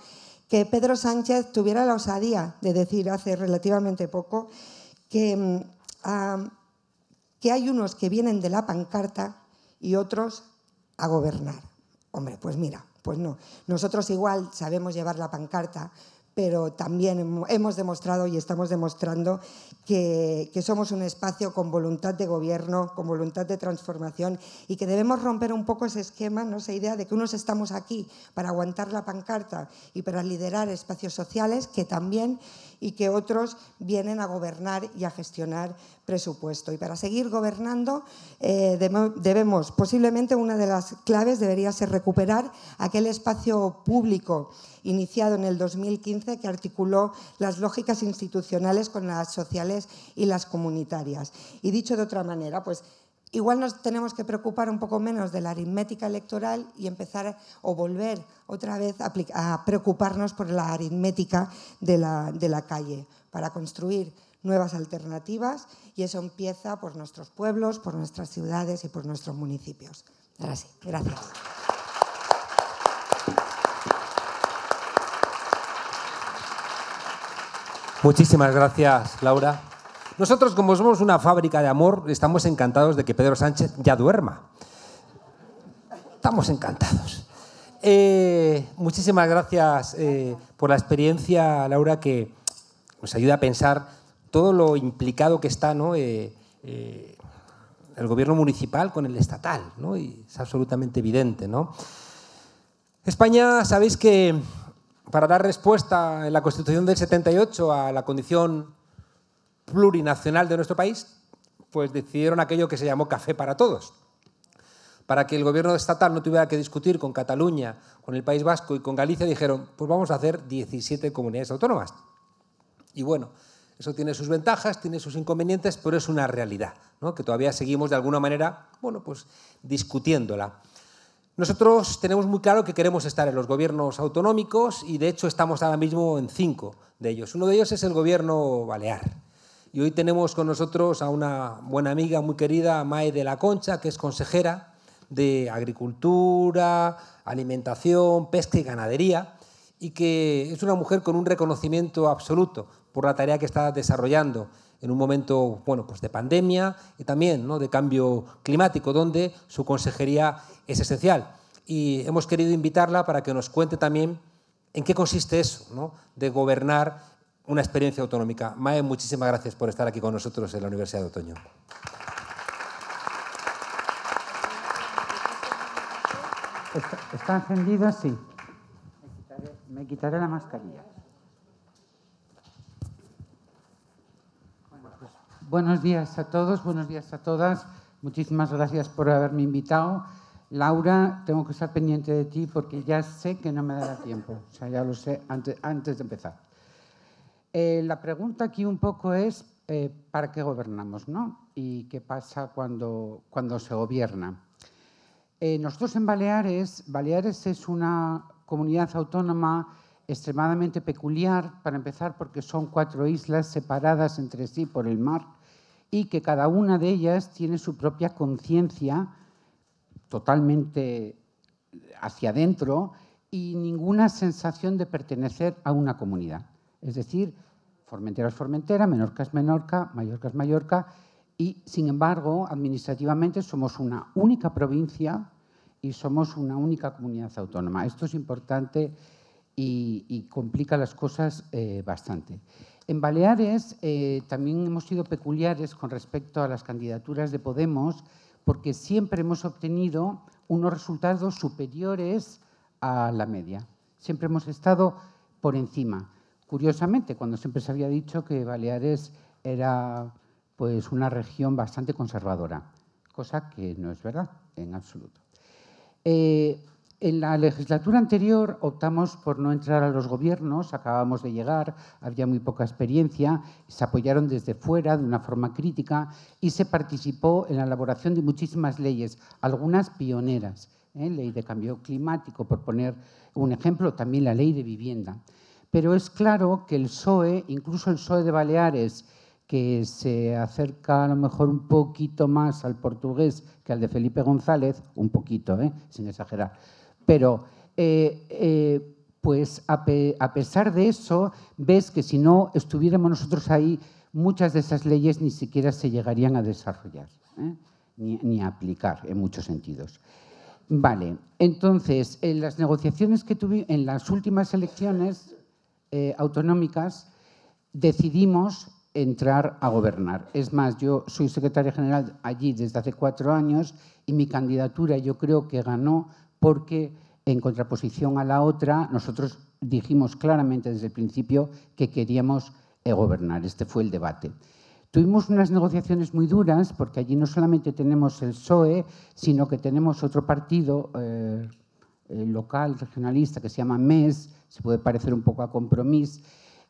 que Pedro Sánchez tuviera la osadía de decir hace relativamente poco que mm, ah, hay unos que vienen de la pancarta y otros a gobernar. Hombre, pues mira, pues no. Nosotros igual sabemos llevar la pancarta, pero también hemos demostrado y estamos demostrando que, somos un espacio con voluntad de gobierno, con voluntad de transformación y que debemos romper un poco ese esquema, ¿no? esa idea de que unos estamos aquí para aguantar la pancarta y para liderar espacios sociales, que también, y que otros vienen a gobernar y a gestionar presupuesto. Y para seguir gobernando eh, debemos, posiblemente una de las claves debería ser recuperar aquel espacio público iniciado en el 2015 que articuló las lógicas institucionales con las sociales y las comunitarias. Y dicho de otra manera, pues igual nos tenemos que preocupar un poco menos de la aritmética electoral y empezar o volver otra vez a, preocuparnos por la aritmética de la, de la calle para construir nuevas alternativas y eso empieza por nuestros pueblos, por nuestras ciudades y por nuestros municipios. Ahora sí, gracias. Muchísimas gracias, Laura. Nosotros, como somos una fábrica de amor, estamos encantados de que Pedro Sánchez ya duerma. Estamos encantados. Eh, muchísimas gracias eh, por la experiencia, Laura, que nos ayuda a pensar todo lo implicado que está ¿no? Eh, eh, el gobierno municipal con el estatal, ¿no? y es absolutamente evidente. ¿no? España, sabéis que para dar respuesta en la Constitución del 78 a la condición plurinacional de nuestro país, pues decidieron aquello que se llamó café para todos. Para que el gobierno estatal no tuviera que discutir con Cataluña, con el País Vasco y con Galicia, dijeron, pues vamos a hacer 17 comunidades autónomas. Y bueno, eso tiene sus ventajas, tiene sus inconvenientes, pero es una realidad, que todavía seguimos de alguna manera bueno, pues, discutiéndola. Nosotros tenemos muy claro que queremos estar en los gobiernos autonómicos y de hecho estamos ahora mismo en cinco de ellos. Uno de ellos es el gobierno balear. Y hoy tenemos con nosotros a una buena amiga muy querida, Mae de la Concha, que es consejera de Agricultura, Alimentación, Pesca y Ganadería, y que es una mujer con un reconocimiento absoluto por la tarea que está desarrollando en un momento bueno, pues de pandemia y también ¿no? de cambio climático, donde su consejería es esencial. Y hemos querido invitarla para que nos cuente también en qué consiste eso, ¿no? de gobernar una experiencia autonómica. Mae, muchísimas gracias por estar aquí con nosotros en la Universidad de Otoño. ¿Está, encendido? Sí. me quitaré la mascarilla. Buenos días a todos, buenos días a todas. Muchísimas gracias por haberme invitado. Laura, tengo que estar pendiente de ti porque ya sé que no me dará tiempo. O sea, ya lo sé antes, de empezar. Eh, la pregunta aquí un poco es, eh, ¿para qué gobernamos? ¿no? ¿Y qué pasa cuando, cuando se gobierna? Eh, nosotros en Baleares, Baleares es una comunidad autónoma extremadamente peculiar, para empezar porque son cuatro islas separadas entre sí por el mar y que cada una de ellas tiene su propia conciencia totalmente hacia adentro y ninguna sensación de pertenecer a una comunidad. Es decir, Formentera es Formentera, Menorca es Menorca, Mallorca es Mallorca, y sin embargo, administrativamente somos una única provincia y somos una única comunidad autónoma. Esto es importante y, complica las cosas eh, bastante. En Baleares eh, también hemos sido peculiares con respecto a las candidaturas de Podemos porque siempre hemos obtenido unos resultados superiores a la media. Siempre hemos estado por encima. Curiosamente, cuando siempre se había dicho que Baleares era pues, una región bastante conservadora, cosa que no es verdad en absoluto. Eh, en la legislatura anterior optamos por no entrar a los gobiernos, acabamos de llegar, había muy poca experiencia, se apoyaron desde fuera de una forma crítica y se participó en la elaboración de muchísimas leyes, algunas pioneras, ¿eh? ley de cambio climático, por poner un ejemplo, también la ley de vivienda. Pero es claro que el PSOE, incluso el PSOE de Baleares, que se acerca a lo mejor un poquito más al portugués que al de Felipe González, un poquito, ¿eh? sin exagerar, pero, eh, eh, pues a, pesar de eso, ves que si no estuviéramos nosotros ahí, muchas de esas leyes ni siquiera se llegarían a desarrollar, ¿eh? ni, a aplicar en muchos sentidos. Vale, entonces, en las negociaciones que tuvimos, en las últimas elecciones autonómicas, decidimos entrar a gobernar. Es más, yo soy secretaria general allí desde hace cuatro años y mi candidatura yo creo que ganó porque en contraposición a la otra, nosotros dijimos claramente desde el principio que queríamos eh, gobernar. Este fue el debate. Tuvimos unas negociaciones muy duras porque allí no solamente tenemos el PSOE, sino que tenemos otro partido eh, local, regionalista, que se llama MES, se puede parecer un poco a Compromís,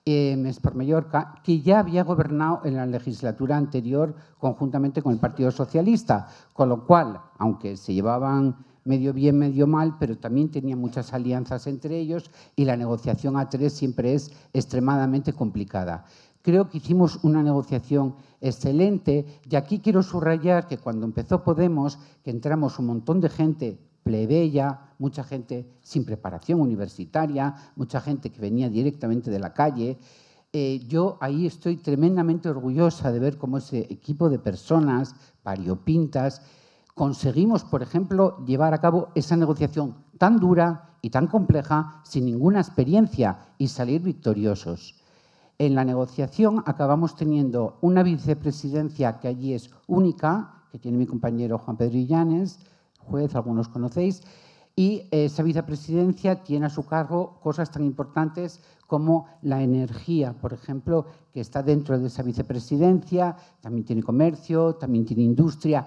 eh, MES por Mallorca, que ya había gobernado en la legislatura anterior conjuntamente con el Partido Socialista, con lo cual, aunque se llevaban medio bien, medio mal, pero también tenía muchas alianzas entre ellos y la negociación a tres siempre es extremadamente complicada. Creo que hicimos una negociación excelente y aquí quiero subrayar que cuando empezó Podemos, que entramos un montón de gente plebeya, mucha gente sin preparación universitaria, mucha gente que venía directamente de la calle, eh, yo ahí estoy tremendamente orgullosa de ver cómo ese equipo de personas variopintas conseguimos, por ejemplo, llevar a cabo esa negociación tan dura y tan compleja sin ninguna experiencia y salir victoriosos. En la negociación acabamos teniendo una vicepresidencia que allí es única, que tiene mi compañero Juan Pedro Illanes, juez, algunos conocéis, y esa vicepresidencia tiene a su cargo cosas tan importantes como la energía, por ejemplo, que está dentro de esa vicepresidencia, también tiene comercio, también tiene industria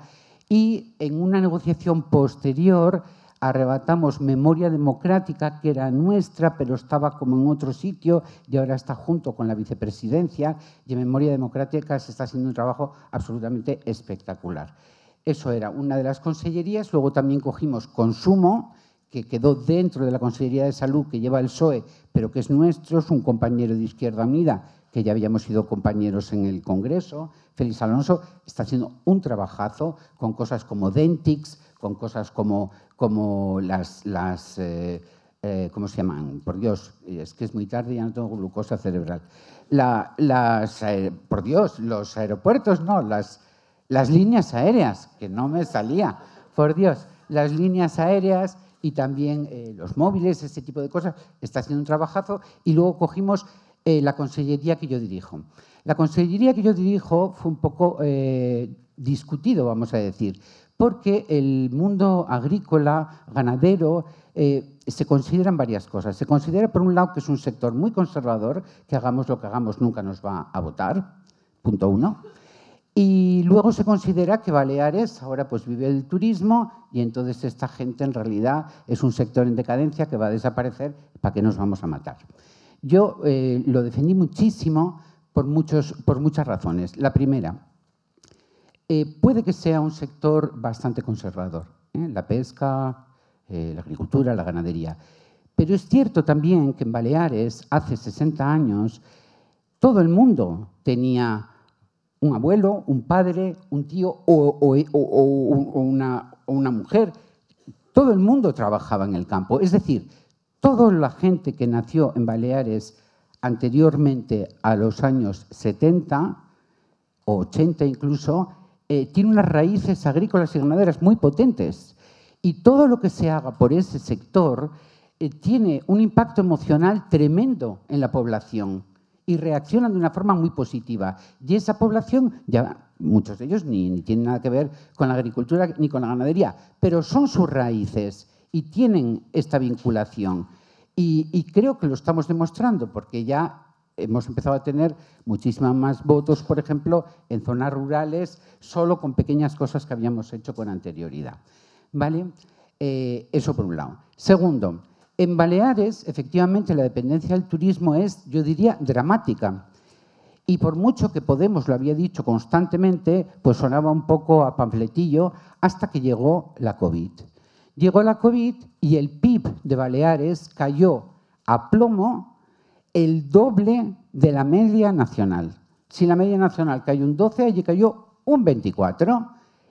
y en una negociación posterior arrebatamos Memoria Democrática, que era nuestra, pero estaba como en otro sitio y ahora está junto con la vicepresidencia, y en Memoria Democrática se está haciendo un trabajo absolutamente espectacular. Eso era una de las consellerías, luego también cogimos Consumo, que quedó dentro de la Consellería de Salud que lleva el PSOE, pero que es nuestro, es un compañero de Izquierda Unida que ya habíamos sido compañeros en el Congreso. Félix Alonso está haciendo un trabajazo con cosas como Dentix, con cosas como, como las... las eh, eh, ¿Cómo se llaman? Por Dios, es que es muy tarde y ya no tengo glucosa cerebral. La, las, eh, por Dios, los aeropuertos, no, las, las líneas aéreas, que no me salía, por Dios, las líneas aéreas y también los móviles, ese tipo de cosas. Está haciendo un trabajazo. Y luego cogimos eh, la consellería que yo dirijo. La consellería que yo dirijo fue un poco eh, discutido, vamos a decir, porque el mundo agrícola, ganadero, eh, se consideran varias cosas. Se considera, por un lado, que es un sector muy conservador, que hagamos lo que hagamos nunca nos va a votar, punto uno. Y luego se considera que Baleares ahora pues vive el turismo y entonces esta gente en realidad es un sector en decadencia que va a desaparecer, ¿para que nos vamos a matar? Yo eh, lo defendí muchísimo por, muchos, por muchas razones. La primera, eh, puede que sea un sector bastante conservador, ¿eh? la pesca, la agricultura, la ganadería. Pero es cierto también que en Baleares, hace 60 años, todo el mundo tenía un abuelo, un padre, un tío o, una mujer. Todo el mundo trabajaba en el campo. Es decir, toda la gente que nació en Baleares anteriormente a los años 70 o 80 incluso, eh, tiene unas raíces agrícolas y ganaderas muy potentes. Y todo lo que se haga por ese sector eh, tiene un impacto emocional tremendo en la población y reaccionan de una forma muy positiva. Y esa población, ya muchos de ellos ni tienen nada que ver con la agricultura ni con la ganadería, pero son sus raíces y tienen esta vinculación. Y, creo que lo estamos demostrando porque ya hemos empezado a tener muchísimas más votos, por ejemplo, en zonas rurales, solo con pequeñas cosas que habíamos hecho con anterioridad. ¿Vale? Eh, eso por un lado. Segundo, en Baleares, efectivamente, la dependencia del turismo es, yo diría, dramática. Y por mucho que Podemos lo había dicho constantemente, pues sonaba un poco a panfletillo hasta que llegó la COVID. Llegó la COVID y el PIB de Baleares cayó a plomo el doble de la media nacional. Si la media nacional cayó un 12, allí cayó un 24.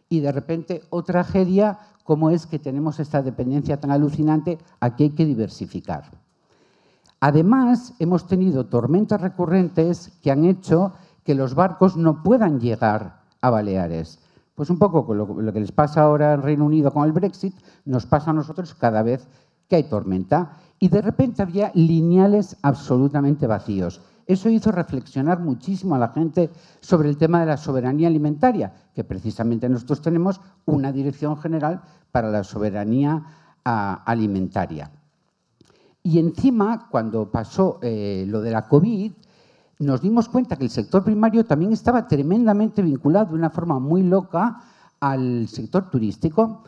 Y de repente, otra tragedia, como es que tenemos esta dependencia tan alucinante, aquí hay que diversificar. Además, hemos tenido tormentas recurrentes que han hecho que los barcos no puedan llegar a Baleares. Pues un poco lo, que les pasa ahora en Reino Unido con el Brexit, nos pasa a nosotros cada vez que hay tormenta. Y de repente había lineales absolutamente vacíos. Eso hizo reflexionar muchísimo a la gente sobre el tema de la soberanía alimentaria, que precisamente nosotros tenemos una dirección general para la soberanía alimentaria. Y encima, cuando pasó eh, lo de la COVID, nos dimos cuenta que el sector primario también estaba tremendamente vinculado de una forma muy loca al sector turístico.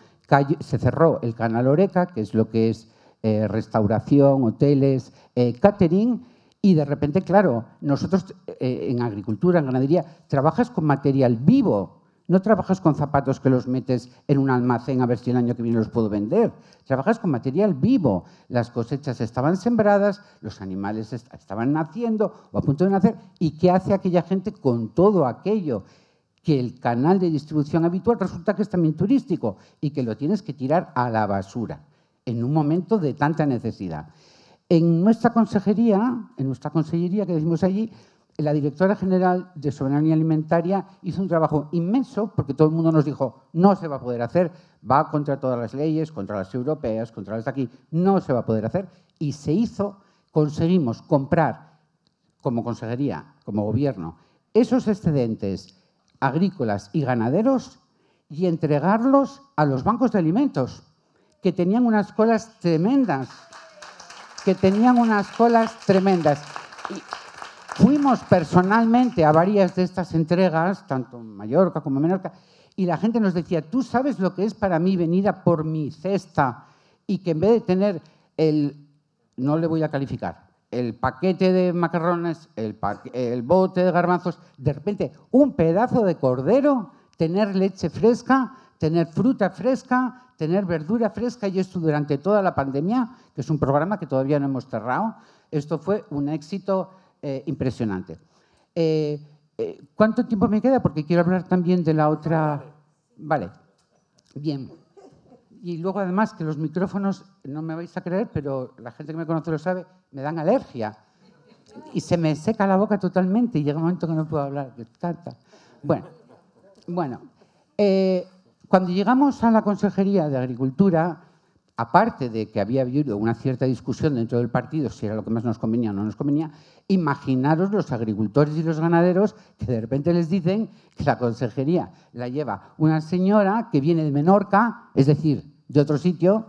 Se cerró el canal Oreca, que es lo que es eh, restauración, hoteles, eh, catering, y de repente, claro, nosotros eh, en agricultura, en ganadería, trabajas con material vivo, no trabajas con zapatos que los metes en un almacén a ver si el año que viene los puedo vender. Trabajas con material vivo. Las cosechas estaban sembradas, los animales estaban naciendo o a punto de nacer. ¿Y qué hace aquella gente con todo aquello? Que el canal de distribución habitual resulta que es también turístico y que lo tienes que tirar a la basura en un momento de tanta necesidad. En nuestra consejería, en nuestra consejería que decimos allí, la directora general de Soberanía Alimentaria hizo un trabajo inmenso porque todo el mundo nos dijo, no se va a poder hacer, va contra todas las leyes, contra las europeas, contra las de aquí, no se va a poder hacer. Y se hizo, conseguimos comprar como consejería, como gobierno, esos excedentes agrícolas y ganaderos y entregarlos a los bancos de alimentos, que tenían unas colas tremendas, que tenían unas colas tremendas. Fuimos personalmente a varias de estas entregas, tanto en Mallorca como en Menorca, y la gente nos decía, tú sabes lo que es para mí venir a por mi cesta y que en vez de tener el, no le voy a calificar, el paquete de macarrones, el, el bote de garbanzos, de repente un pedazo de cordero, tener leche fresca, tener fruta fresca, tener verdura fresca y esto durante toda la pandemia, que es un programa que todavía no hemos cerrado. Esto fue un éxito eh, impresionante. Eh, eh, ¿Cuánto tiempo me queda? Porque quiero hablar también de la otra... Vale, bien. Y luego además que los micrófonos, no me vais a creer, pero la gente que me conoce lo sabe, me dan alergia. Y se me seca la boca totalmente y llega un momento que no puedo hablar. Bueno, bueno. cuando llegamos a la Consejería de Agricultura, aparte de que había habido una cierta discusión dentro del partido si era lo que más nos convenía o no nos convenía, imaginaros los agricultores y los ganaderos que de repente les dicen que la consejería la lleva una señora que viene de Menorca, es decir, de otro sitio,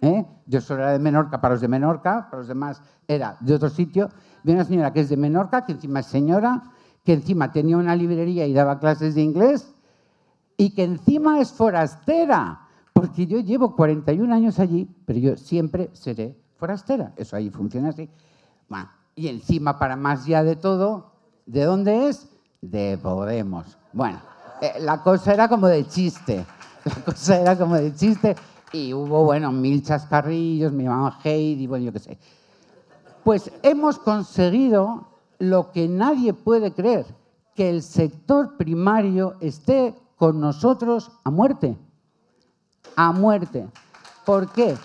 ¿eh? yo solo era de Menorca para los de Menorca, para los demás era de otro sitio, viene una señora que es de Menorca, que encima es señora, que encima tenía una librería y daba clases de inglés, y que encima es forastera porque yo llevo 41 años allí, pero yo siempre seré forastera. Eso ahí funciona así. y encima, para más ya de todo, ¿de dónde es? De Podemos. Bueno, eh, la cosa era como de chiste. La cosa era como de chiste. Y hubo, bueno, mil chascarrillos, mi mamá Heidi, bueno, yo qué sé. Pues hemos conseguido lo que nadie puede creer, que el sector primario esté con nosotros a muerte a muerte. ¿Por qué?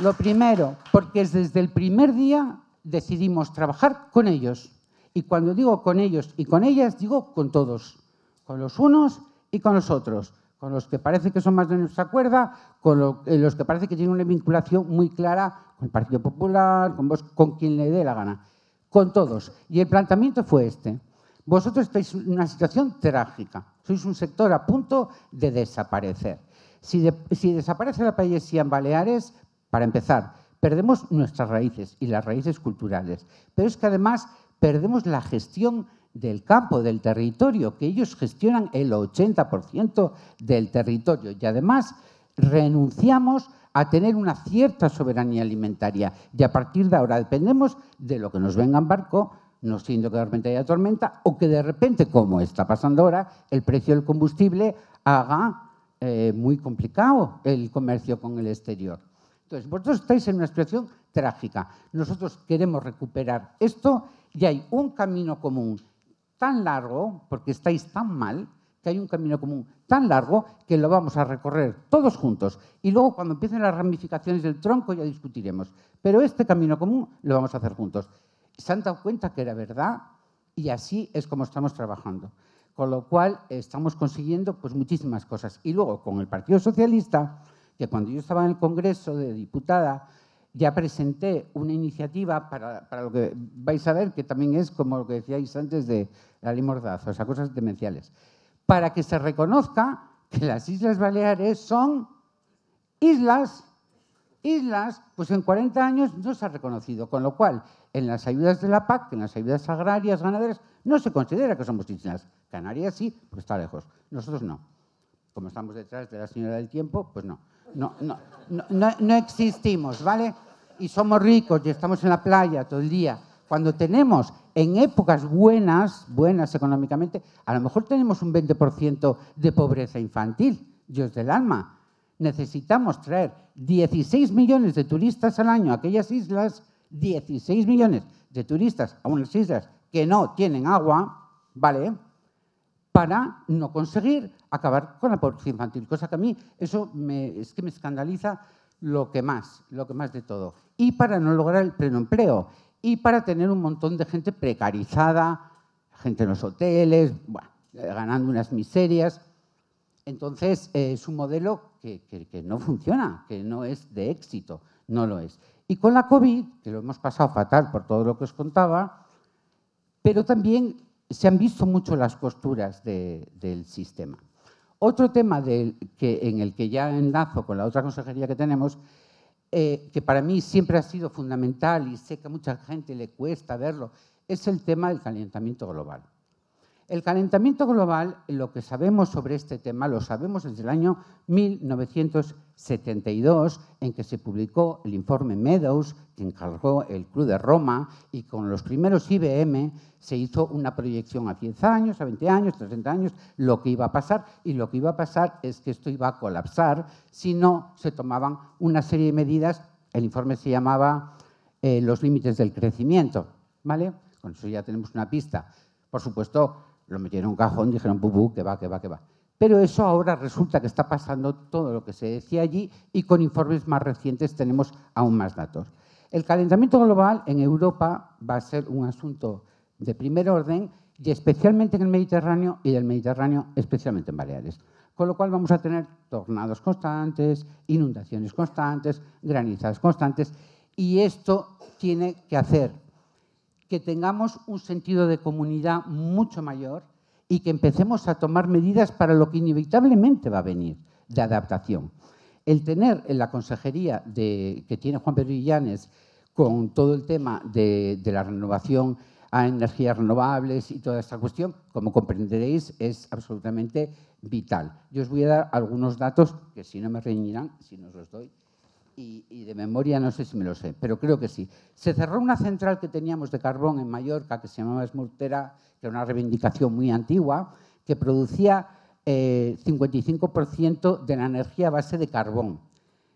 Lo primero, porque desde el primer día decidimos trabajar con ellos. Y cuando digo con ellos y con ellas, digo con todos. Con los unos y con los otros. Con los que parece que son más de nuestra cuerda, con eh, los que parece que tienen una vinculación muy clara con el Partido Popular, con vos, con quien le dé la gana. Con todos. Y el planteamiento fue este. Vosotros estáis en una situación trágica. Sois un sector a punto de desaparecer. Si, desaparece la Payesía en Baleares, para empezar, perdemos nuestras raíces y las raíces culturales. Pero es que además perdemos la gestión del campo, del territorio, que ellos gestionan el 80% del territorio. Y además renunciamos a tener una cierta soberanía alimentaria. Y a partir de ahora dependemos de lo que nos venga en barco, no siendo que de repente haya tormenta, o que de repente, como está pasando ahora, el precio del combustible haga eh, muy complicado el comercio con el exterior. Entonces, vosotros estáis en una situación trágica. Nosotros queremos recuperar esto y hay un camino común tan largo, porque estáis tan mal, que hay un camino común tan largo que lo vamos a recorrer todos juntos. Y luego, cuando empiecen las ramificaciones del tronco, ya discutiremos. Pero este camino común lo vamos a hacer juntos se han dado cuenta que era verdad y así es como estamos trabajando. Con lo cual estamos consiguiendo pues, muchísimas cosas. Y luego con el Partido Socialista, que cuando yo estaba en el Congreso de diputada, ya presenté una iniciativa para, lo que vais a ver, que también es como lo que decíais antes de la ley o sea, cosas demenciales, para que se reconozca que las Islas Baleares son islas islas, pues en 40 años no se ha reconocido, con lo cual en las ayudas de la PAC, en las ayudas agrarias, ganaderas, no se considera que somos islas. Canarias sí, pues está lejos. Nosotros no. Como estamos detrás de la señora del tiempo, pues no. No, no, no, no, no existimos, ¿vale? Y somos ricos y estamos en la playa todo el día. Cuando tenemos en épocas buenas, buenas económicamente, a lo mejor tenemos un 20% de pobreza infantil, Dios del alma necesitamos traer 16 millones de turistas al año a aquellas islas, 16 millones de turistas a unas islas que no tienen agua, ¿vale? Para no conseguir acabar con la pobreza infantil, cosa que a mí eso me, es que me escandaliza lo que más, lo que más de todo. Y para no lograr el pleno empleo y para tener un montón de gente precarizada, gente en los hoteles, bueno, eh, ganando unas miserias, entonces, eh, es un modelo que, no funciona, que no es de éxito, no lo es. Y con la COVID, que lo hemos pasado fatal por todo lo que os contaba, pero también se han visto mucho las costuras del sistema. Otro tema en el que ya enlazo con la otra consejería que tenemos, eh, que para mí siempre ha sido fundamental y sé que a mucha gente le cuesta verlo, es el tema del calentamiento global. El calentamiento global, lo que sabemos sobre este tema, lo sabemos desde el año 1972, en que se publicó el informe Meadows, que encargó el Club de Roma, y con los primeros IBM se hizo una proyección a 10 años, a 20 años, 30 años, lo que iba a pasar, y lo que iba a pasar es que esto iba a colapsar si no se tomaban una serie de medidas, el informe se llamaba eh, Los límites del crecimiento, ¿vale? Con eso ya tenemos una pista. Por supuesto, lo metieron en un cajón, dijeron, que va, que va, que va. Pero eso ahora resulta que está pasando todo lo que se decía allí y con informes más recientes tenemos aún más datos. El calentamiento global en Europa va a ser un asunto de primer orden y especialmente en el Mediterráneo y del Mediterráneo especialmente en Baleares. Con lo cual vamos a tener tornados constantes, inundaciones constantes, granizadas constantes y esto tiene que hacer que tengamos un sentido de comunidad mucho mayor y que empecemos a tomar medidas para lo que inevitablemente va a venir de adaptación. El tener en la consejería que tiene Juan Pedro Illanes con todo el tema de, de la renovación a energías renovables y toda esta cuestión, como comprenderéis, es absolutamente vital. Yo os voy a dar algunos datos que si no me reñirán, si no os los doy, y, de memoria no sé si me lo sé, pero creo que sí. Se cerró una central que teníamos de carbón en Mallorca que se llamaba Esmultera, que era una reivindicación muy antigua, que producía 55% eh, de la energía a base de carbón.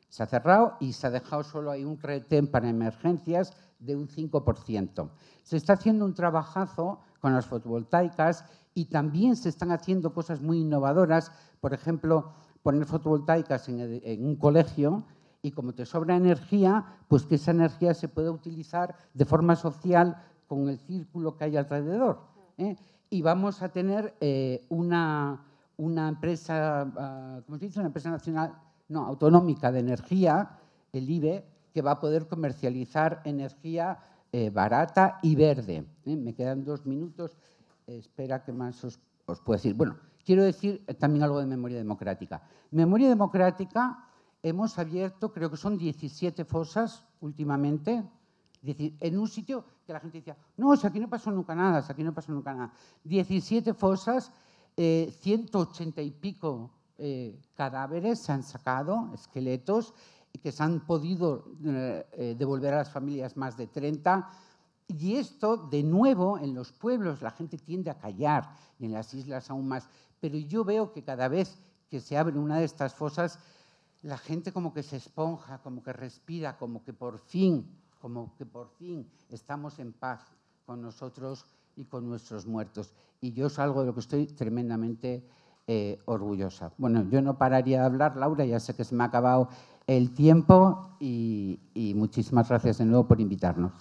Se ha cerrado y se ha dejado solo ahí un retén para emergencias de un 5%. Se está haciendo un trabajazo con las fotovoltaicas y también se están haciendo cosas muy innovadoras, por ejemplo, poner fotovoltaicas en un colegio y como te sobra energía, pues que esa energía se pueda utilizar de forma social con el círculo que hay alrededor. ¿eh? Y vamos a tener eh, una, empresa, ah, como se dice? Una empresa nacional, no, autonómica de energía, el IBE, que va a poder comercializar energía eh, barata y verde. Me quedan dos minutos, espera que más os, os decir. Bueno, quiero decir también algo de memoria democrática. Memoria democrática hemos abierto, creo que son 17 fosas últimamente, en un sitio que la gente decía, no, aquí no pasó nunca nada, aquí no pasó nunca nada. 17 fosas, 180 eh, y pico eh, cadáveres se han sacado, esqueletos, que se han podido eh, devolver a las familias más de 30. Y esto, de nuevo, en los pueblos la gente tiende a callar y en las islas aún más. Pero yo veo que cada vez que se abre una de estas fosas, la gente como que se esponja, como que respira, como que por fin, como que por fin estamos en paz con nosotros y con nuestros muertos. Y yo es algo de lo que estoy tremendamente eh, orgullosa. Bueno, yo no pararía de hablar, Laura, ya sé que se me ha acabado el tiempo y, y muchísimas gracias de nuevo por invitarnos.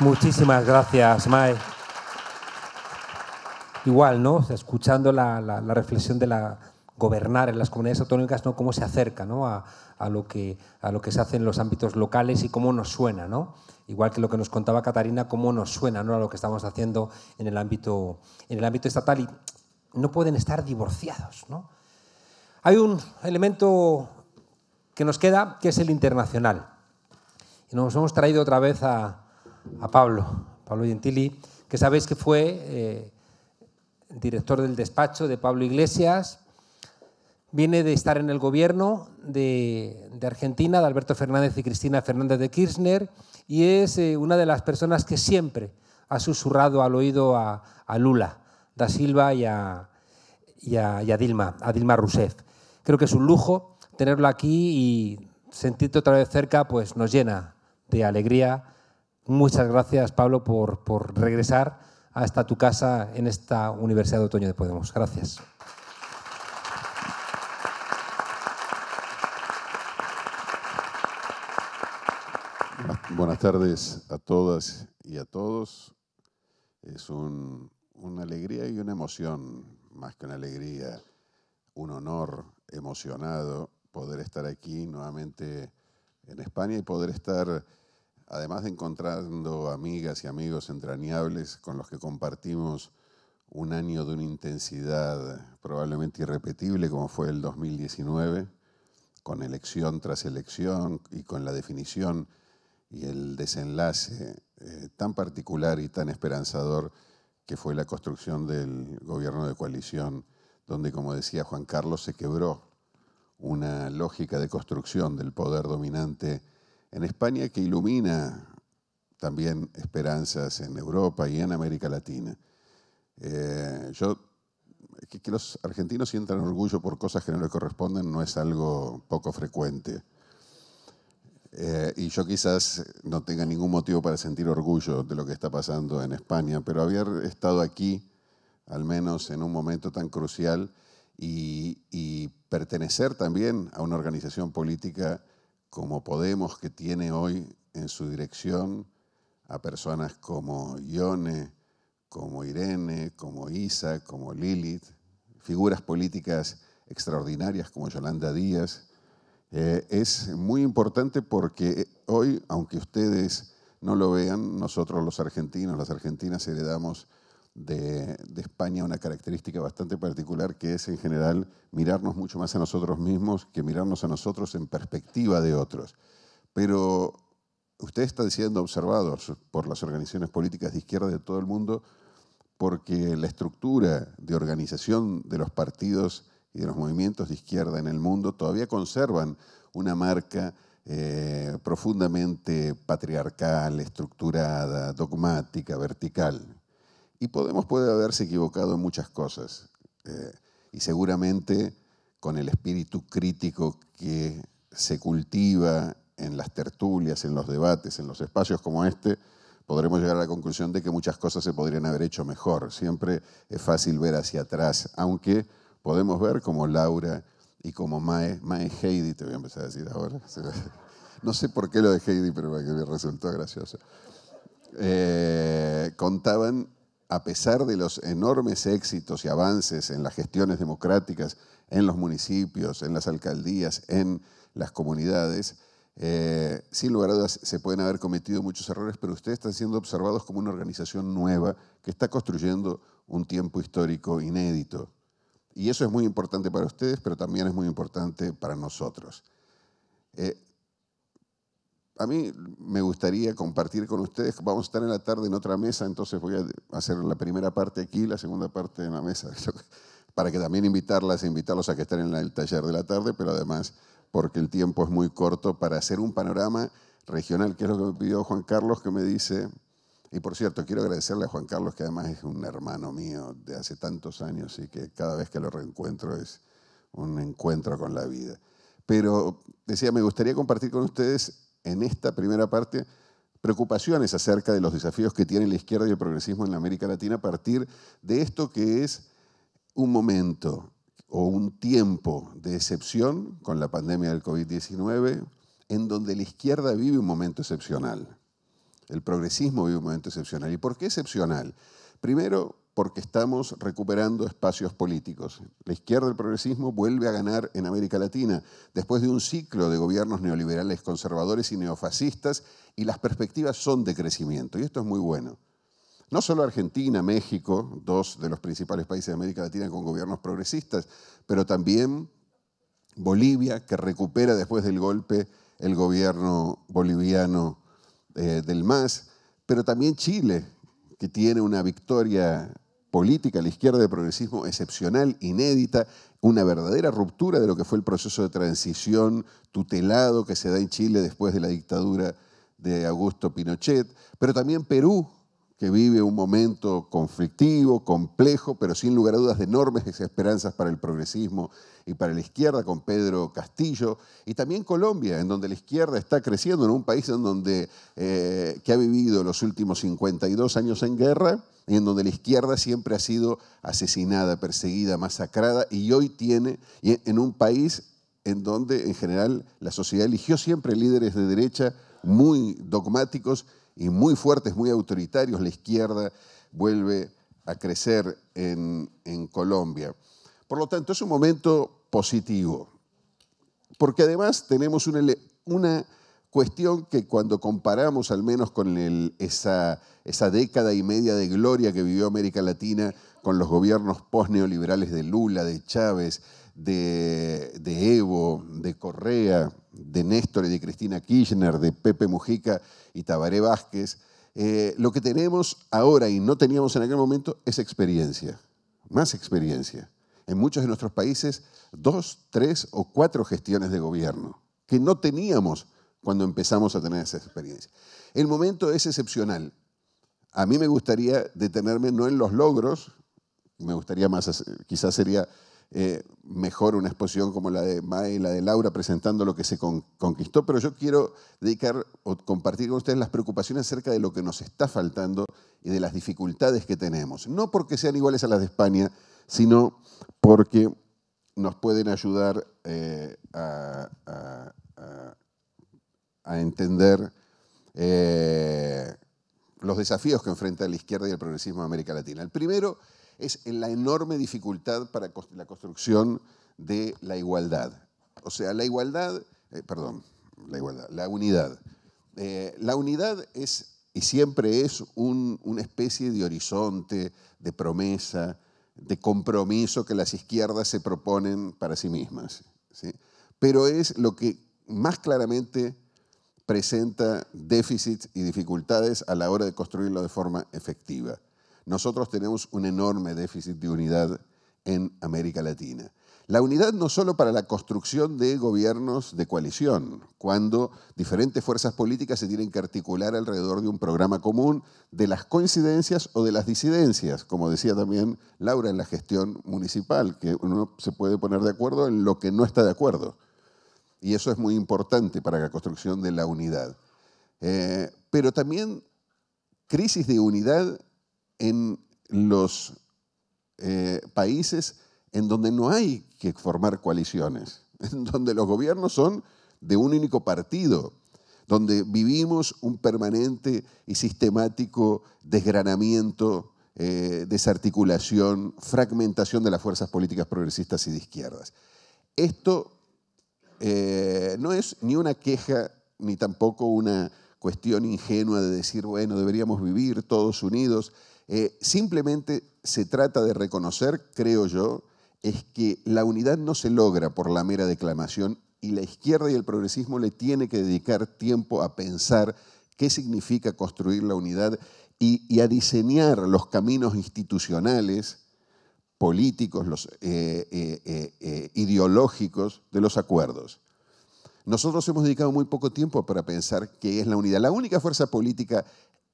Muchísimas gracias, Mae igual, ¿no? escuchando la, reflexión de la gobernar en las comunidades autónomas, ¿no? Cómo se acerca, ¿no? A, lo que, se hace en los ámbitos locales y cómo nos suena, ¿no? Igual que lo que nos contaba Catarina, cómo nos suena, ¿no? A lo que estamos haciendo en el ámbito, estatal y no pueden estar divorciados, Hay un elemento que nos queda, que es el internacional. Y nos hemos traído otra vez a, Pablo, Pablo Gentili, que sabéis que fue eh, director del despacho de Pablo Iglesias. Viene de estar en el gobierno de, Argentina, de Alberto Fernández y Cristina Fernández de Kirchner, y es eh, una de las personas que siempre ha susurrado al oído a, a Lula da Silva y a, Dilma, a Dilma Rousseff. Creo que es un lujo tenerlo aquí y sentirte otra vez cerca, pues nos llena de alegría. Muchas gracias, Pablo, por regresar hasta tu casa en esta Universidad de Otoño de Podemos. Gracias. Buenas tardes a todas y a todos. Es una alegría y una emoción, más que una alegría, un honor emocionado poder estar aquí nuevamente en España y poder estar además de encontrando amigas y amigos entrañables con los que compartimos un año de una intensidad probablemente irrepetible como fue el 2019, con elección tras elección y con la definición y el desenlace eh, tan particular y tan esperanzador que fue la construcción del gobierno de coalición, donde, como decía Juan Carlos, se quebró una lógica de construcción del poder dominante en España que ilumina también esperanzas en Europa y en América Latina. Eh, yo, que, los argentinos sientan orgullo por cosas que no les corresponden no es algo poco frecuente. Eh, y yo quizás no tenga ningún motivo para sentir orgullo de lo que está pasando en España, pero haber estado aquí, al menos en un momento tan crucial, y pertenecer también a una organización política como Podemos, que tiene hoy en su dirección a personas como Ione, como Irene, como Isa, como Lilith, figuras políticas extraordinarias como Yolanda Díaz. Eh, es muy importante porque hoy, aunque ustedes no lo vean, nosotros los argentinos, las argentinas heredamos de, España una característica bastante particular que es en general mirarnos mucho más a nosotros mismos que mirarnos a nosotros en perspectiva de otros. Pero usted está siendo observados por las organizaciones políticas de izquierda de todo el mundo porque la estructura de organización de los partidos y de los movimientos de izquierda en el mundo todavía conservan una marca eh, profundamente patriarcal, estructurada, dogmática, vertical. Y Podemos puede haberse equivocado en muchas cosas. Eh, y seguramente con el espíritu crítico que se cultiva en las tertulias, en los debates, en los espacios como este, podremos llegar a la conclusión de que muchas cosas se podrían haber hecho mejor. Siempre es fácil ver hacia atrás, aunque podemos ver como Laura y como Mae, Mae Heidi, te voy a empezar a decir ahora. No sé por qué lo de Heidi, pero me resultó gracioso. Eh, contaban a pesar de los enormes éxitos y avances en las gestiones democráticas en los municipios, en las alcaldías, en las comunidades, eh, sin lugar a dudas se pueden haber cometido muchos errores, pero ustedes están siendo observados como una organización nueva que está construyendo un tiempo histórico inédito. Y eso es muy importante para ustedes, pero también es muy importante para nosotros. Eh, a mí me gustaría compartir con ustedes, vamos a estar en la tarde en otra mesa, entonces voy a hacer la primera parte aquí, la segunda parte en la mesa, para que también invitarlas, invitarlos a que estén en el taller de la tarde, pero además porque el tiempo es muy corto para hacer un panorama regional, que es lo que me pidió Juan Carlos, que me dice, y por cierto, quiero agradecerle a Juan Carlos, que además es un hermano mío de hace tantos años y que cada vez que lo reencuentro es un encuentro con la vida. Pero decía, me gustaría compartir con ustedes en esta primera parte preocupaciones acerca de los desafíos que tiene la izquierda y el progresismo en la América Latina a partir de esto que es un momento o un tiempo de excepción con la pandemia del COVID-19, en donde la izquierda vive un momento excepcional. El progresismo vive un momento excepcional. ¿Y por qué excepcional? Primero, porque estamos recuperando espacios políticos. La izquierda del progresismo vuelve a ganar en América Latina después de un ciclo de gobiernos neoliberales conservadores y neofascistas y las perspectivas son de crecimiento y esto es muy bueno. No solo Argentina, México, dos de los principales países de América Latina con gobiernos progresistas, pero también Bolivia, que recupera después del golpe el gobierno boliviano eh, del MAS, pero también Chile, que tiene una victoria política a la izquierda de progresismo excepcional, inédita, una verdadera ruptura de lo que fue el proceso de transición tutelado que se da en Chile después de la dictadura de Augusto Pinochet, pero también Perú, que vive un momento conflictivo, complejo, pero sin lugar a dudas de enormes esperanzas para el progresismo y para la izquierda, con Pedro Castillo, y también Colombia, en donde la izquierda está creciendo, en un país en donde, eh, que ha vivido los últimos 52 años en guerra, y en donde la izquierda siempre ha sido asesinada, perseguida, masacrada, y hoy tiene, e, en un país en donde en general la sociedad eligió siempre líderes de derecha muy dogmáticos y muy fuertes, muy autoritarios, la izquierda vuelve a crecer en, Colombia. Por lo tanto, es un momento positivo, porque además tenemos una Cuestión que cuando comparamos al menos con esa, década y media de gloria que vivió América Latina con los gobiernos posneoliberales de Lula, de Chávez, de, Evo, de Correa, de Néstor y de Cristina Kirchner, de Pepe Mujica y Tabaré Vázquez, eh, lo que tenemos ahora y no teníamos en aquel momento es experiencia, más experiencia. En muchos de nuestros países, dos, tres o cuatro gestiones de gobierno que no teníamos cuando empezamos a tener esa experiencia. El momento es excepcional. A mí me gustaría detenerme no en los logros, me gustaría más, quizás sería eh, mejor una exposición como la de Mae y la de Laura presentando lo que se conquistó, pero yo quiero dedicar o compartir con ustedes las preocupaciones acerca de lo que nos está faltando y de las dificultades que tenemos. No porque sean iguales a las de España, sino porque nos pueden ayudar eh, a, a entender eh, los desafíos que enfrenta la izquierda y el progresismo en América Latina. El primero es la enorme dificultad para la construcción de la igualdad. O sea, la igualdad, eh, perdón, la igualdad, la unidad. Eh, la unidad es y siempre es una especie de horizonte, de promesa, de compromiso que las izquierdas se proponen para sí mismas. Pero es lo que más claramente presenta déficits y dificultades a la hora de construirlo de forma efectiva. Nosotros tenemos un enorme déficit de unidad en América Latina. La unidad no solo para la construcción de gobiernos de coalición, cuando diferentes fuerzas políticas se tienen que articular alrededor de un programa común de las coincidencias o de las disidencias, como decía también Laura en la gestión municipal, que uno se puede poner de acuerdo en lo que no está de acuerdo y eso es muy importante para la construcción de la unidad. Eh, pero también crisis de unidad en los eh, países en donde no hay que formar coaliciones, en donde los gobiernos son de un único partido, donde vivimos un permanente y sistemático desgranamiento, eh, desarticulación, fragmentación de las fuerzas políticas progresistas y de izquierdas. Esto eh, no es ni una queja ni tampoco una cuestión ingenua de decir, bueno, deberíamos vivir todos unidos. Eh, simplemente se trata de reconocer, creo yo, es que la unidad no se logra por la mera declamación y la izquierda y el progresismo le tiene que dedicar tiempo a pensar qué significa construir la unidad y a diseñar los caminos institucionales políticos, los eh, eh, eh, ideológicos de los acuerdos. Nosotros hemos dedicado muy poco tiempo para pensar qué es la unidad. La única fuerza política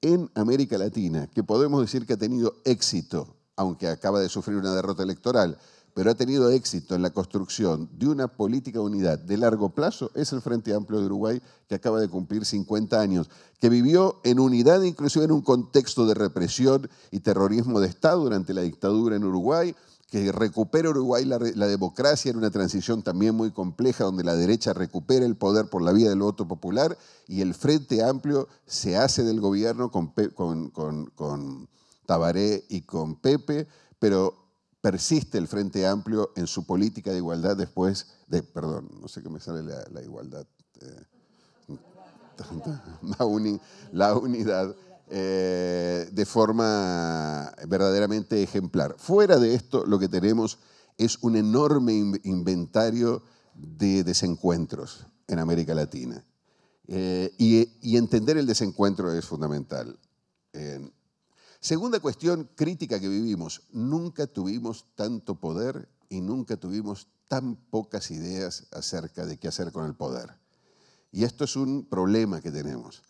en América Latina que podemos decir que ha tenido éxito, aunque acaba de sufrir una derrota electoral, pero ha tenido éxito en la construcción de una política de unidad de largo plazo es el Frente Amplio de Uruguay, que acaba de cumplir 50 años, que vivió en unidad inclusive en un contexto de represión y terrorismo de Estado durante la dictadura en Uruguay, que recupera Uruguay la, democracia en una transición también muy compleja, donde la derecha recupera el poder por la vía del voto popular y el Frente Amplio se hace del gobierno con, con, con Tabaré y con Pepe, pero persiste el Frente Amplio en su política de igualdad después de, perdón, no sé qué me sale la, igualdad, eh, la, unidad, eh, de forma verdaderamente ejemplar. Fuera de esto, lo que tenemos es un enorme inventario de desencuentros en América Latina. Eh, y, entender el desencuentro es fundamental. Segunda cuestión crítica que vivimos, nunca tuvimos tanto poder y nunca tuvimos tan pocas ideas acerca de qué hacer con el poder. Y esto es un problema que tenemos.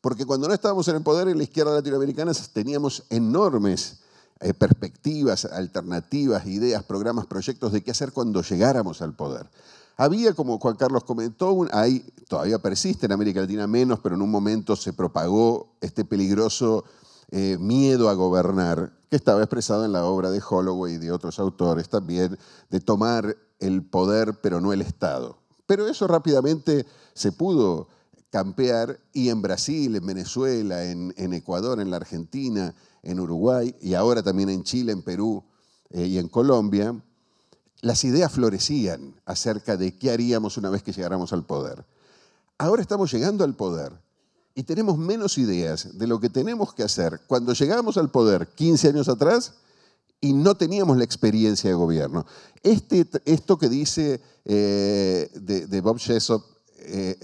Porque cuando no estábamos en el poder en la izquierda latinoamericana teníamos enormes eh, perspectivas, alternativas, ideas, programas, proyectos de qué hacer cuando llegáramos al poder. Había, como Juan Carlos comentó, todavía persiste en América Latina menos, pero en un momento se propagó este peligroso eh, miedo a gobernar, que estaba expresado en la obra de Holloway y de otros autores también, de tomar el poder pero no el Estado. Pero eso rápidamente se pudo campear y en Brasil, en Venezuela, en, Ecuador, en la Argentina, en Uruguay y ahora también en Chile, en Perú eh, y en Colombia, las ideas florecían acerca de qué haríamos una vez que llegáramos al poder. Ahora estamos llegando al poder y tenemos menos ideas de lo que tenemos que hacer cuando llegamos al poder 15 años atrás y no teníamos la experiencia de gobierno. Este, esto que dice eh, de, Bob Jessop, eh,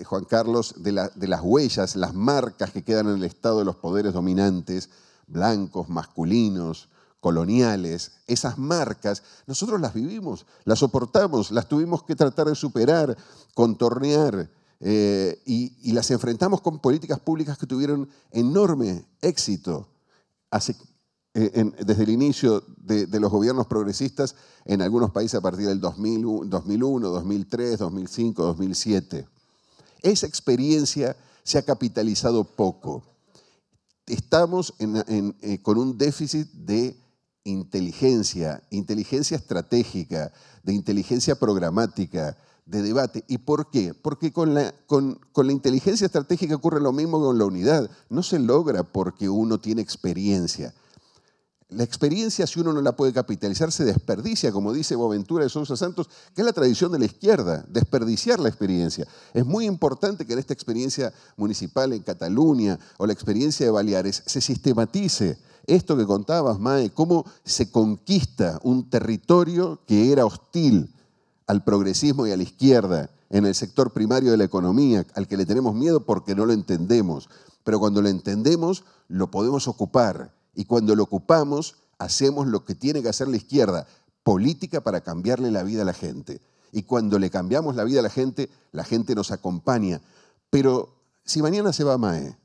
eh, Juan Carlos, de, de, las huellas, las marcas que quedan en el estado de los poderes dominantes, blancos, masculinos, coloniales, esas marcas, nosotros las vivimos, las soportamos, las tuvimos que tratar de superar, contornear eh, y, las enfrentamos con políticas públicas que tuvieron enorme éxito eh, desde el inicio de, los gobiernos progresistas en algunos países a partir del 2001, 2003, 2005, 2007. Esa experiencia se ha capitalizado poco. Estamos eh, con un déficit de inteligencia, inteligencia estratégica, de inteligencia programática, de debate. ¿Y por qué? Porque con la, con, con la inteligencia estratégica ocurre lo mismo con la unidad. No se logra porque uno tiene experiencia. La experiencia, si uno no la puede capitalizar, se desperdicia, como dice Boaventura de Sousa Santos, que es la tradición de la izquierda, desperdiciar la experiencia. Es muy importante que en esta experiencia municipal en Cataluña o la experiencia de Baleares se sistematice esto que contabas, Mae, cómo se conquista un territorio que era hostil, al progresismo y a la izquierda en el sector primario de la economía, al que le tenemos miedo porque no lo entendemos. Pero cuando lo entendemos, lo podemos ocupar. Y cuando lo ocupamos, hacemos lo que tiene que hacer la izquierda, política para cambiarle la vida a la gente. Y cuando le cambiamos la vida a la gente, la gente nos acompaña. Pero si mañana se va Mae,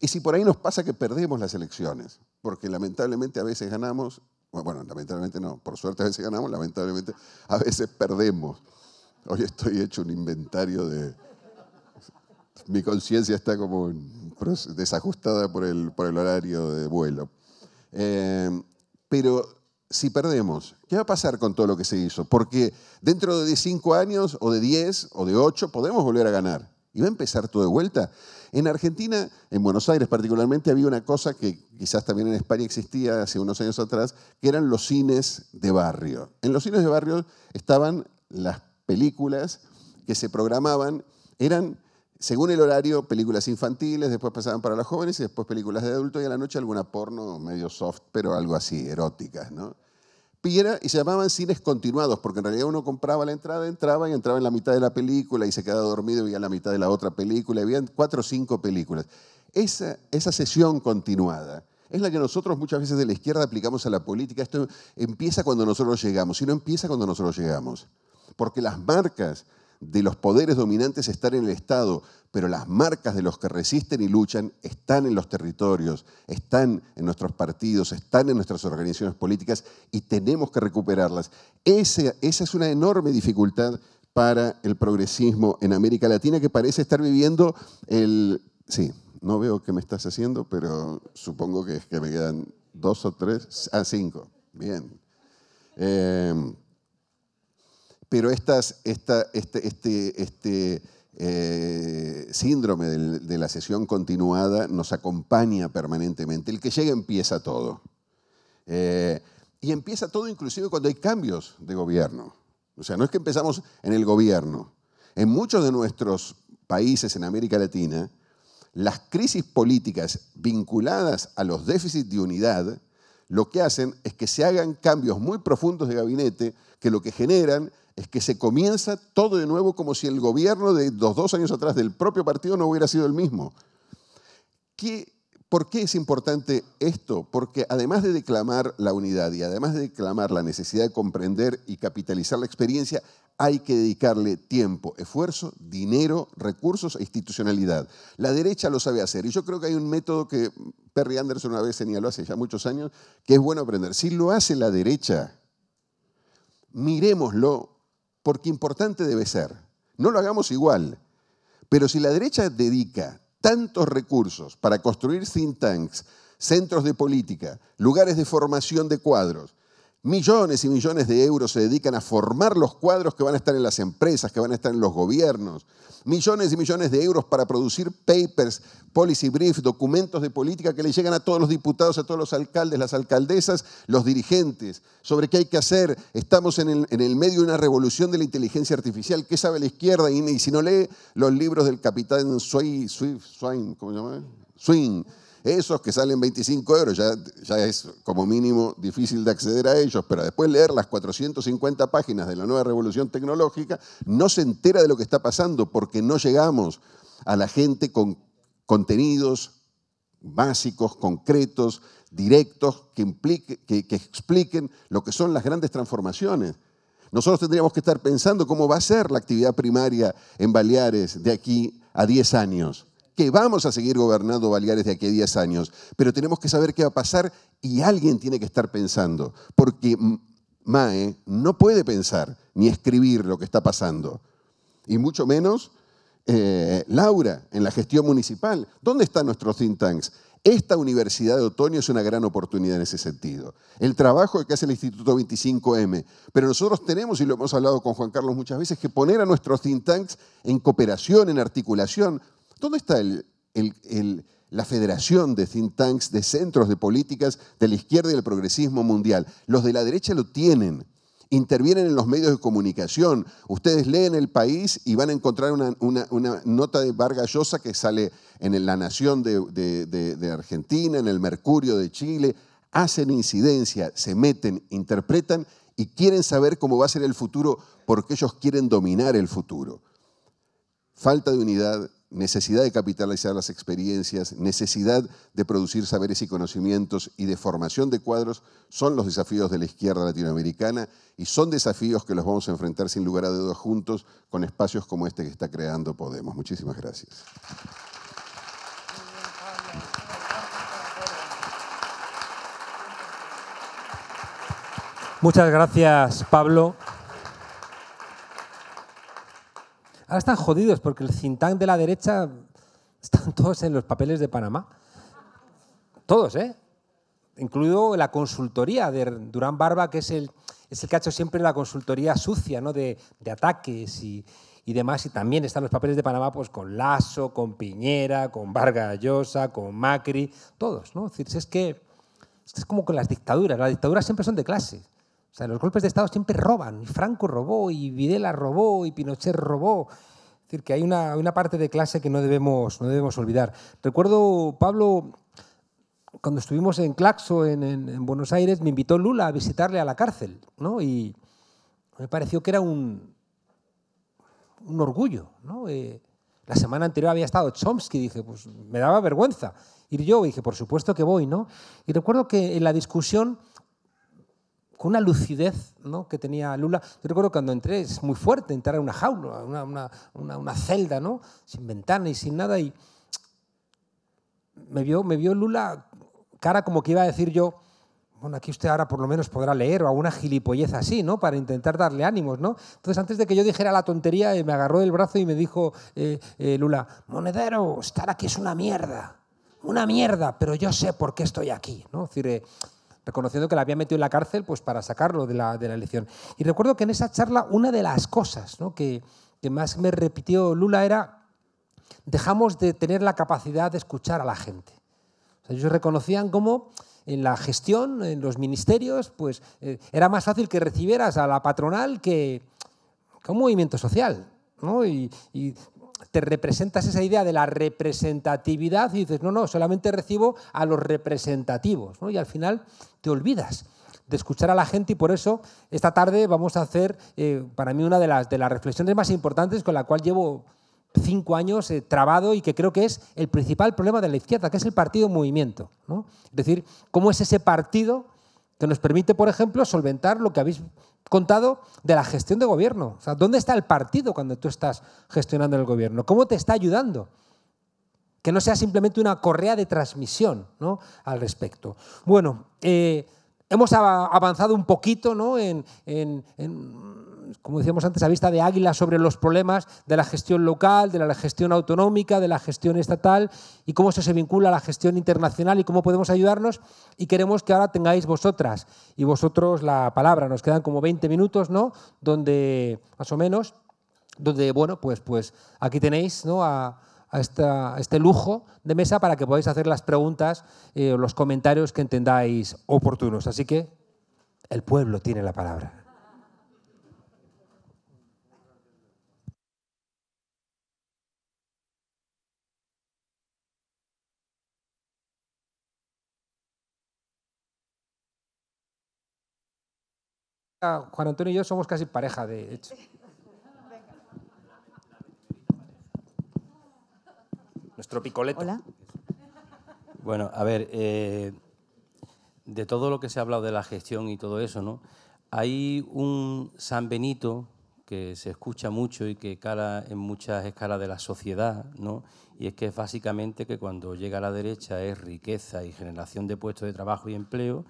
y si por ahí nos pasa que perdemos las elecciones, porque lamentablemente a veces ganamos bueno, lamentablemente no. Por suerte a veces ganamos, lamentablemente a veces perdemos. Hoy estoy hecho un inventario de... Mi conciencia está como desajustada por el, horario de vuelo. Em, pero si perdemos, ¿qué va a pasar con todo lo que se hizo? Porque dentro de cinco años o de diez o de ocho podemos volver a ganar y va a empezar todo de vuelta. En Argentina, en Buenos Aires particularmente, había una cosa que quizás también en España existía hace unos años atrás, que eran los cines de barrio. En los cines de barrio estaban las películas que se programaban, eran según el horario, películas infantiles, después pasaban para los jóvenes y después películas de adultos y a la noche alguna porno medio soft, pero algo así, eróticas, ¿no? y se llamaban cines continuados, porque en realidad uno compraba la entrada, entraba y entraba en la mitad de la película y se quedaba dormido y veía la mitad de la otra película. Y habían cuatro o cinco películas. Esa, esa sesión continuada es la que nosotros muchas veces de la izquierda aplicamos a la política. Esto empieza cuando nosotros llegamos y no empieza cuando nosotros llegamos. Porque las marcas de los poderes dominantes estar en el Estado, pero las marcas de los que resisten y luchan están en los territorios, están en nuestros partidos, están en nuestras organizaciones políticas y tenemos que recuperarlas. esa es una enorme dificultad para el progresismo en América Latina que parece estar viviendo el... Sí, no veo qué me estás haciendo, pero supongo que, que me quedan dos o tres... Ah, cinco. Bien. Eh, pero estas, esta, este, este, este eh, síndrome de, la sesión continuada nos acompaña permanentemente. El que llega empieza todo. Eh, y empieza todo inclusive cuando hay cambios de gobierno. O sea, no es que empezamos en el gobierno. En muchos de nuestros países en América Latina, las crisis políticas vinculadas a los déficits de unidad, lo que hacen es que se hagan cambios muy profundos de gabinete que lo que generan es que se comienza todo de nuevo como si el gobierno de dos años atrás del propio partido no hubiera sido el mismo. ¿Qué, ¿Por qué es importante esto? Porque además de declamar la unidad y además de declamar la necesidad de comprender y capitalizar la experiencia, hay que dedicarle tiempo, esfuerzo, dinero, recursos e institucionalidad. La derecha lo sabe hacer y yo creo que hay un método que Perry Anderson una vez señaló hace ya muchos años, que es bueno aprender. Si lo hace la derecha, miremoslo porque importante debe ser. No lo hagamos igual. Pero si la derecha dedica tantos recursos para construir think tanks, centros de política, lugares de formación de cuadros, Millones y millones de euros se dedican a formar los cuadros que van a estar en las empresas, que van a estar en los gobiernos. Millones y millones de euros para producir papers, policy brief, documentos de política que le llegan a todos los diputados, a todos los alcaldes, las alcaldesas, los dirigentes, sobre qué hay que hacer. Estamos en el, medio de una revolución de la inteligencia artificial. ¿Qué sabe la izquierda? Y, si no lee los libros del capitán Swain, ¿cómo se llama? Esos que salen 25 euros, ya, es como mínimo difícil de acceder a ellos, pero después leer las 450 páginas de la nueva revolución tecnológica, no se entera de lo que está pasando porque no llegamos a la gente con contenidos básicos, concretos, directos, que, que, expliquen lo que son las grandes transformaciones. Nosotros tendríamos que estar pensando cómo va a ser la actividad primaria en Baleares de aquí a 10 años que vamos a seguir gobernando Baleares de aquí a 10 años, pero tenemos que saber qué va a pasar y alguien tiene que estar pensando, porque Mae no puede pensar ni escribir lo que está pasando, y mucho menos eh, Laura en la gestión municipal. ¿Dónde están nuestros think tanks? Esta universidad de otoño es una gran oportunidad en ese sentido. El trabajo que hace el Instituto 25M. Pero nosotros tenemos, y lo hemos hablado con Juan Carlos muchas veces, que poner a nuestros think tanks en cooperación, en articulación, ¿Dónde está la federación de think tanks, de centros de políticas de la izquierda y del progresismo mundial? Los de la derecha lo tienen. Intervienen en los medios de comunicación. Ustedes leen El País y van a encontrar una, nota de Vargas Llosa que sale en La Nación de Argentina, en El Mercurio de Chile. Hacen incidencia, se meten, interpretan y quieren saber cómo va a ser el futuro porque ellos quieren dominar el futuro. Falta de unidad, necesidad de capitalizar las experiencias, necesidad de producir saberes y conocimientos y de formación de cuadros son los desafíos de la izquierda latinoamericana y son desafíos que los vamos a enfrentar sin lugar a dudas juntos con espacios como este que está creando Podemos. Muchísimas gracias. Muchas gracias, Pablo. Ahora están jodidos porque el cintán de la derecha están todos en los papeles de Panamá. Todos, ¿eh? Incluido la consultoría de Durán Barba, que es el, es el que ha hecho siempre la consultoría sucia, ¿no? De, ataques y, y, demás. Y también están los papeles de Panamá pues, con Lasso, con Piñera, con Vargas Llosa, con Macri, todos, ¿no? Es decir, es que es como con las dictaduras. Las dictaduras siempre son de clase. O sea, los golpes de Estado siempre roban. Franco robó, y Videla robó, y Pinochet robó. Es decir, que hay una, parte de clase que no debemos, no debemos olvidar. Recuerdo, Pablo, cuando estuvimos en Claxo, en, Buenos Aires, me invitó Lula a visitarle a la cárcel, ¿no? Y me pareció que era un, un orgullo, eh, la semana anterior había estado Chomsky, dije, pues me daba vergüenza ir yo, y dije, por supuesto que voy, ¿no? Y recuerdo que en la discusión una lucidez ¿no? que tenía Lula. Yo recuerdo cuando entré, es muy fuerte entrar a una jaula, una, una, celda, ¿no? sin ventana y sin nada. Y me vio, me vio Lula cara como que iba a decir yo, bueno, aquí usted ahora por lo menos podrá leer o alguna gilipollez así, ¿no? Para intentar darle ánimos, ¿no? Entonces, antes de que yo dijera la tontería, eh, me agarró del brazo y me dijo eh, eh, Lula, monedero, estar aquí es una mierda, una mierda, pero yo sé por qué estoy aquí, ¿no? Es decir, reconociendo que la había metido en la cárcel pues, para sacarlo de la, de elección. Y recuerdo que en esa charla una de las cosas que, más me repitió Lula era, dejamos de tener la capacidad de escuchar a la gente. ellos reconocían cómo en la gestión, en los ministerios, pues eh, era más fácil que recibieras a la patronal que, un movimiento social. y, te representas esa idea de la representatividad y dices, no, no, solamente recibo a los representativos. ¿no? Y al final te olvidas de escuchar a la gente y por eso esta tarde vamos a hacer eh, para mí una de las, de las reflexiones más importantes con la cual llevo cinco años eh, trabado y que creo que es el principal problema de la izquierda, que es el partido movimiento. ¿no? Es decir, cómo es ese partido que nos permite, por ejemplo, solventar lo que habéis contado de la gestión de gobierno. ¿dónde está el partido cuando tú estás gestionando el gobierno? ¿Cómo te está ayudando? Que no sea simplemente una correa de transmisión ¿no? al respecto. Bueno, eh, hemos avanzado un poquito ¿no? en como decíamos antes, a vista de águila sobre los problemas de la gestión local, de la gestión autonómica, de la gestión estatal y cómo se vincula a la gestión internacional y cómo podemos ayudarnos. Y queremos que ahora tengáis vosotras y vosotros la palabra. Nos quedan como 20 minutos, ¿no? Donde, más o menos, donde, bueno, pues, pues aquí tenéis, ¿no? A, este lujo de mesa para que podáis hacer las preguntas eh, o los comentarios que entendáis oportunos. Así que el pueblo tiene la palabra. Ah, Juan Antonio y yo somos casi pareja, de hecho. Nuestro picoleto. Hola. Bueno, a ver, eh, de todo lo que se ha hablado de la gestión y todo eso, ¿no? Hay un San Benito que se escucha mucho y que cara en muchas escalas de la sociedad, ¿no? Y es que básicamente que cuando llega a la derecha es riqueza y generación de puestos de trabajo y empleo,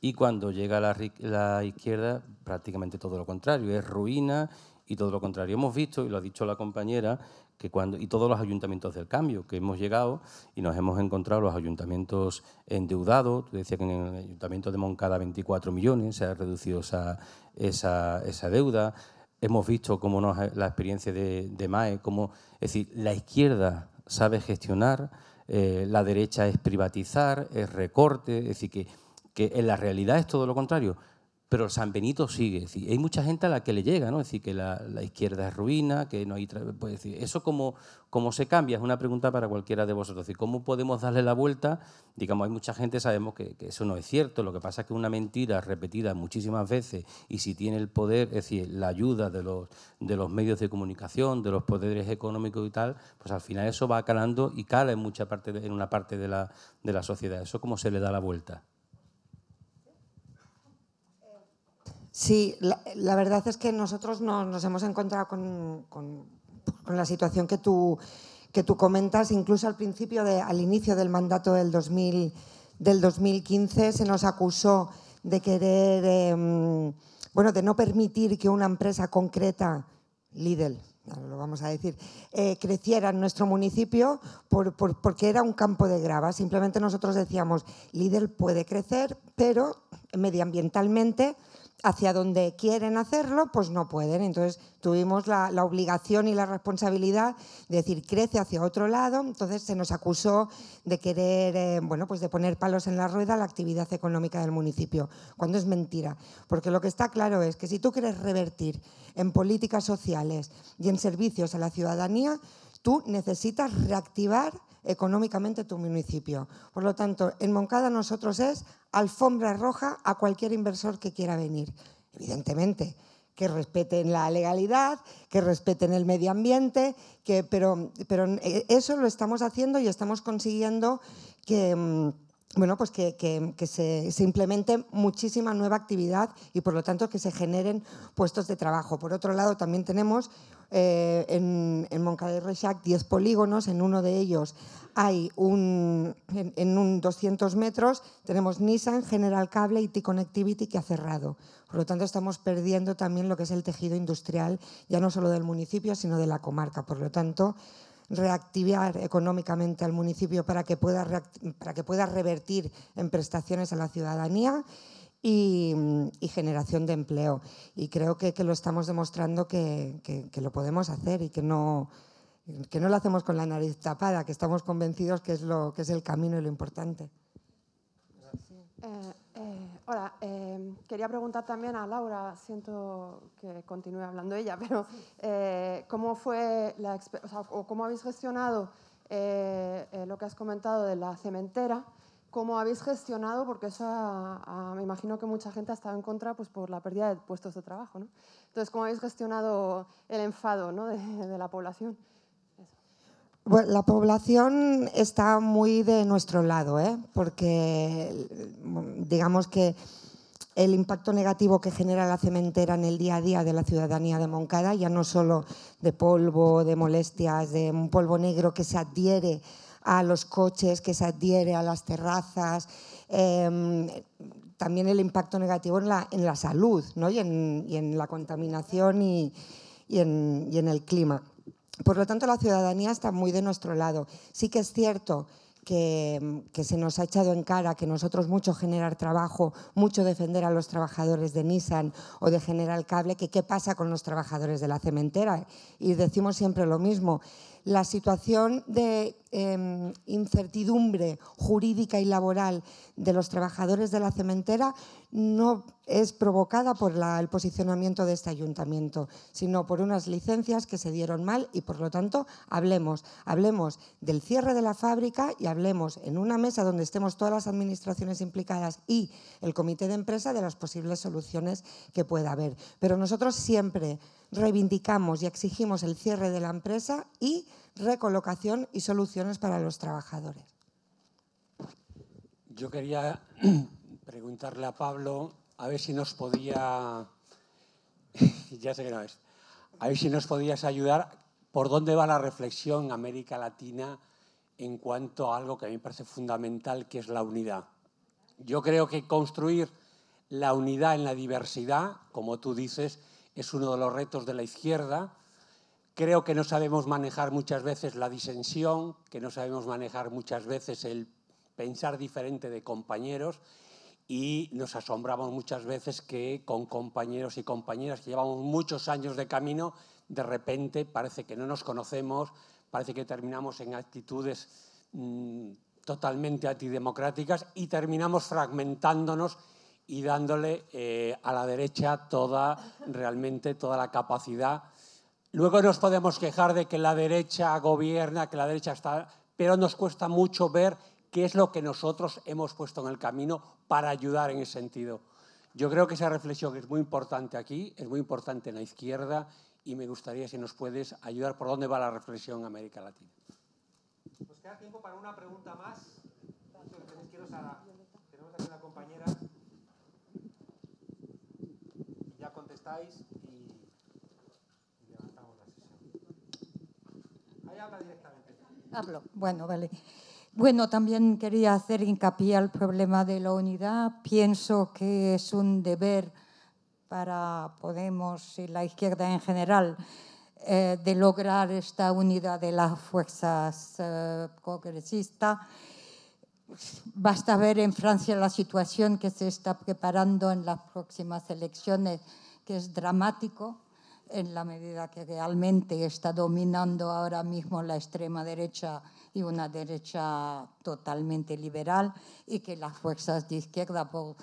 y cuando llega la, izquierda, prácticamente todo lo contrario, es ruina y todo lo contrario. Hemos visto, y lo ha dicho la compañera, que cuando, y todos los ayuntamientos del cambio, que hemos llegado y nos hemos encontrado los ayuntamientos endeudados, tú decías que en el ayuntamiento de Moncada 24 millones se ha reducido esa, esa, deuda, hemos visto cómo la experiencia de, de, MAE, es decir, la izquierda sabe gestionar, eh, la derecha es privatizar, es recorte, es decir, que que en la realidad es todo lo contrario. Pero San Benito sigue. hay mucha gente a la que le llega, ¿no? decir, que la, izquierda es ruina, que no hay. Pues, eso como, se cambia es una pregunta para cualquiera de vosotros. Es ¿cómo podemos darle la vuelta? Digamos, hay mucha gente, sabemos que, eso no es cierto. Lo que pasa es que una mentira repetida muchísimas veces y si tiene el poder, es decir, la ayuda de los, medios de comunicación, de los poderes económicos y tal, pues al final eso va calando y cala en mucha parte, en una parte de la, de la sociedad. Eso cómo se le da la vuelta. Sí, la, verdad es que nosotros nos hemos encontrado con, la situación que tú, que tú comentas, incluso al principio, de, al inicio del mandato del, 2015, se nos acusó de querer, mm, bueno, de no permitir que una empresa concreta, Lidl, lo vamos a decir, eh, creciera en nuestro municipio porque era un campo de grava. Simplemente nosotros decíamos, Lidl puede crecer, pero medioambientalmente hacia donde quieren hacerlo, pues no pueden. Entonces tuvimos la, obligación y la responsabilidad de decir crece hacia otro lado. Entonces se nos acusó de querer, eh, bueno, pues de poner palos en la rueda a la actividad económica del municipio, cuando es mentira. Porque lo que está claro es que si tú quieres revertir en políticas sociales y en servicios a la ciudadanía, tú necesitas reactivar económicamente tu municipio. Por lo tanto, en Moncada nosotros es alfombra roja a cualquier inversor que quiera venir. Evidentemente, que respeten la legalidad, que respeten el medio ambiente, que, pero, pero eh, eso lo estamos haciendo y estamos consiguiendo que mm, bueno, pues que, se, implemente muchísima nueva actividad y por lo tanto que se generen puestos de trabajo. Por otro lado, también tenemos eh, en, en y Rechac 10 polígonos, en uno de ellos hay un, en, un 200 metros tenemos Nissan, General Cable y T-Connectivity que ha cerrado. Por lo tanto, estamos perdiendo también lo que es el tejido industrial, ya no solo del municipio, sino de la comarca. Por lo tanto, reactivar económicamente al municipio para que, pueda para que pueda revertir en prestaciones a la ciudadanía y, generación de empleo. Y creo que, que lo estamos demostrando que, que, lo podemos hacer y que no, que no lo hacemos con la nariz tapada, que estamos convencidos que es, lo, que es el camino y lo importante. Eh, eh, Hola, em, quería preguntar también a Laura, siento que continúe hablando ella, pero eh, ¿cómo fue la o, cómo habéis gestionado eh, eh, lo que has comentado de la cementera? ¿Cómo habéis gestionado? Porque eso me imagino que mucha gente ha estado en contra pues, por la pérdida de puestos de trabajo. ¿no? Entonces, ¿cómo habéis gestionado el enfado de la población? la población está muy de nuestro lado, ¿eh? porque digamos que el impacto negativo que genera la cementera en el día a día de la ciudadanía de Moncada, ya no solo de polvo, de molestias, de un polvo negro que se adhiere a los coches, que se adhiere a las terrazas, em, también el impacto negativo en la, salud y, en, la contaminación y en el clima. Por lo tanto, la ciudadanía está muy de nuestro lado. Sí que es cierto que, se nos ha echado en cara que nosotros mucho generar trabajo, mucho defender a los trabajadores de Nissan o de General Cable, que qué pasa con los trabajadores de la cementera. Y decimos siempre lo mismo la situación de em, incertidumbre jurídica y laboral de los trabajadores de la cementera no es provocada por el posicionamiento de este ayuntamiento, sino por unas licencias que se dieron mal y por lo tanto hablemos, hablemos del cierre de la fábrica y hablemos en una mesa donde estemos todas las administraciones implicadas y el comité de empresa de las posibles soluciones que pueda haber. Pero nosotros siempre reivindicamos y exigimos el cierre de la empresa y recolocación y soluciones para los trabajadores. Yo quería preguntarle a Pablo a ver si nos podía, ya sé que no es, a ver si nos podías ayudar por dónde va la reflexión América Latina en cuanto a algo que a mí me parece fundamental, que es la unidad. Yo creo que construir la unidad en la diversidad, como tú dices, es uno de los retos de la izquierda. Creo que no sabemos manejar muchas veces la disensión, que no sabemos manejar muchas veces el pensar diferente de compañeros y nos asombramos muchas veces que con compañeros y compañeras que llevamos muchos años de camino, de repente parece que no nos conocemos, parece que terminamos en actitudes mm, totalmente antidemocráticas y terminamos fragmentándonos y dándole eh, a la derecha toda, realmente toda la capacidad. Luego nos podemos quejar de que la derecha gobierna, que la derecha está, pero nos cuesta mucho ver qué es lo que nosotros hemos puesto en el camino para ayudar en ese sentido. Yo creo que esa reflexión es muy importante aquí, es muy importante en la izquierda y me gustaría si nos puedes ayudar por dónde va la reflexión en América Latina. queda tiempo para una pregunta más. y, levantamos la sesión. directamente. Hablo, bueno, vale. Bueno, también quería hacer hincapié al problema de la unidad. Pienso que es un deber para Podemos y la izquierda en general eh, de lograr esta unidad de las fuerzas eh, congresistas progresistas. Basta ver en Francia la situación que se está preparando en las próximas elecciones que es dramático en la medida que realmente está dominando ahora mismo la extrema derecha y una derecha totalmente liberal y que las fuerzas de izquierda por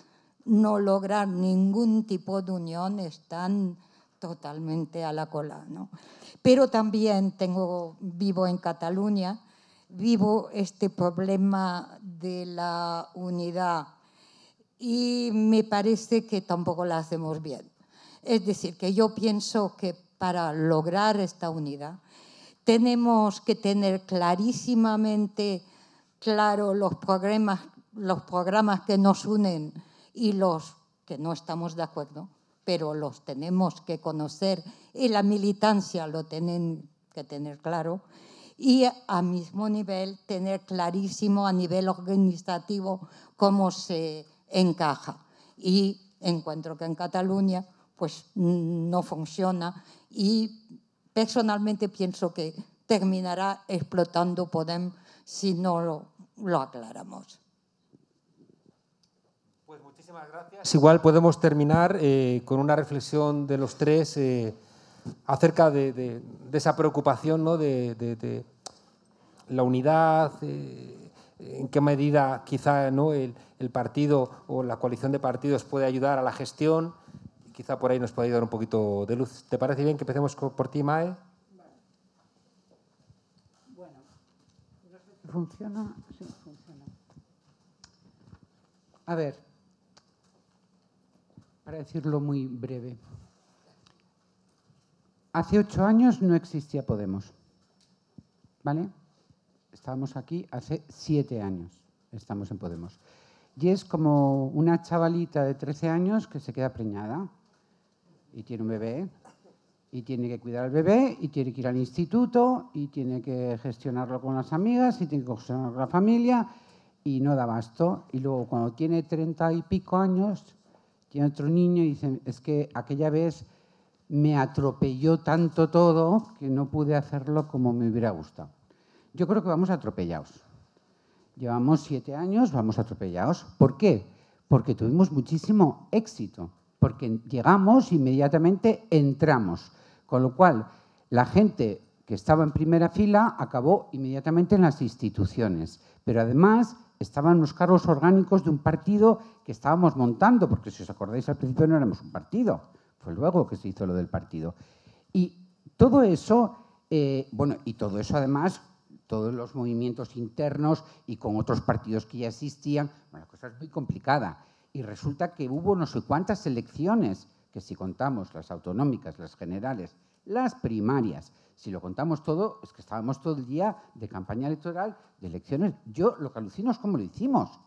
no lograr ningún tipo de unión están totalmente a la cola. ¿no? Pero también tengo, vivo en Cataluña, vivo este problema de la unidad y me parece que tampoco la hacemos bien. Es decir, que yo pienso que para lograr esta unidad tenemos que tener clarísimamente claro los programas, los programas que nos unen y los que no estamos de acuerdo, pero los tenemos que conocer y la militancia lo tienen que tener claro y a mismo nivel tener clarísimo a nivel organizativo cómo se encaja. Y encuentro que en Cataluña pues no funciona y personalmente pienso que terminará explotando Podem si no lo, aclaramos. Pues muchísimas gracias. Igual podemos terminar eh, con una reflexión de los tres eh, acerca de, esa preocupación ¿no? de, la unidad. Eh, en qué medida quizá el, partido o la coalición de partidos puede ayudar a la gestión quizá por ahí nos puede dar un poquito de luz. ¿Te parece bien que empecemos por ti, Mae? Bueno, ¿funciona? Sí, funciona. A ver, para decirlo muy breve. Hace ocho años no existía Podemos. ¿Vale? Estábamos aquí hace siete años. Estamos en Podemos. Y es como una chavalita de 13 años que se queda preñada y tiene un bebé y tiene que cuidar al bebé y tiene que ir al instituto y tiene que gestionarlo con las amigas y tiene que gestionarlo con la familia y no da abasto. Y luego cuando tiene treinta y pico años, tiene otro niño y dice, es que aquella vez me atropelló tanto todo que no pude hacerlo como me hubiera gustado. Yo creo que vamos atropellados. Llevamos siete años, vamos atropellados. ¿Por qué? Porque tuvimos muchísimo éxito porque llegamos, inmediatamente entramos. Con lo cual, la gente que estaba en primera fila acabó inmediatamente en las instituciones. Pero además estaban los cargos orgánicos de un partido que estábamos montando, porque si os acordáis al principio no éramos un partido, fue luego que se hizo lo del partido. Y todo eso, eh, bueno, y todo eso además, todos los movimientos internos y con otros partidos que ya existían, bueno, la cosa es muy complicada y resulta que hubo no sé cuántas elecciones, que si contamos las autonómicas, las generales, las primarias, si lo contamos todo, es que estábamos todo el día de campaña electoral, de elecciones. Yo lo que alucino es cómo lo hicimos.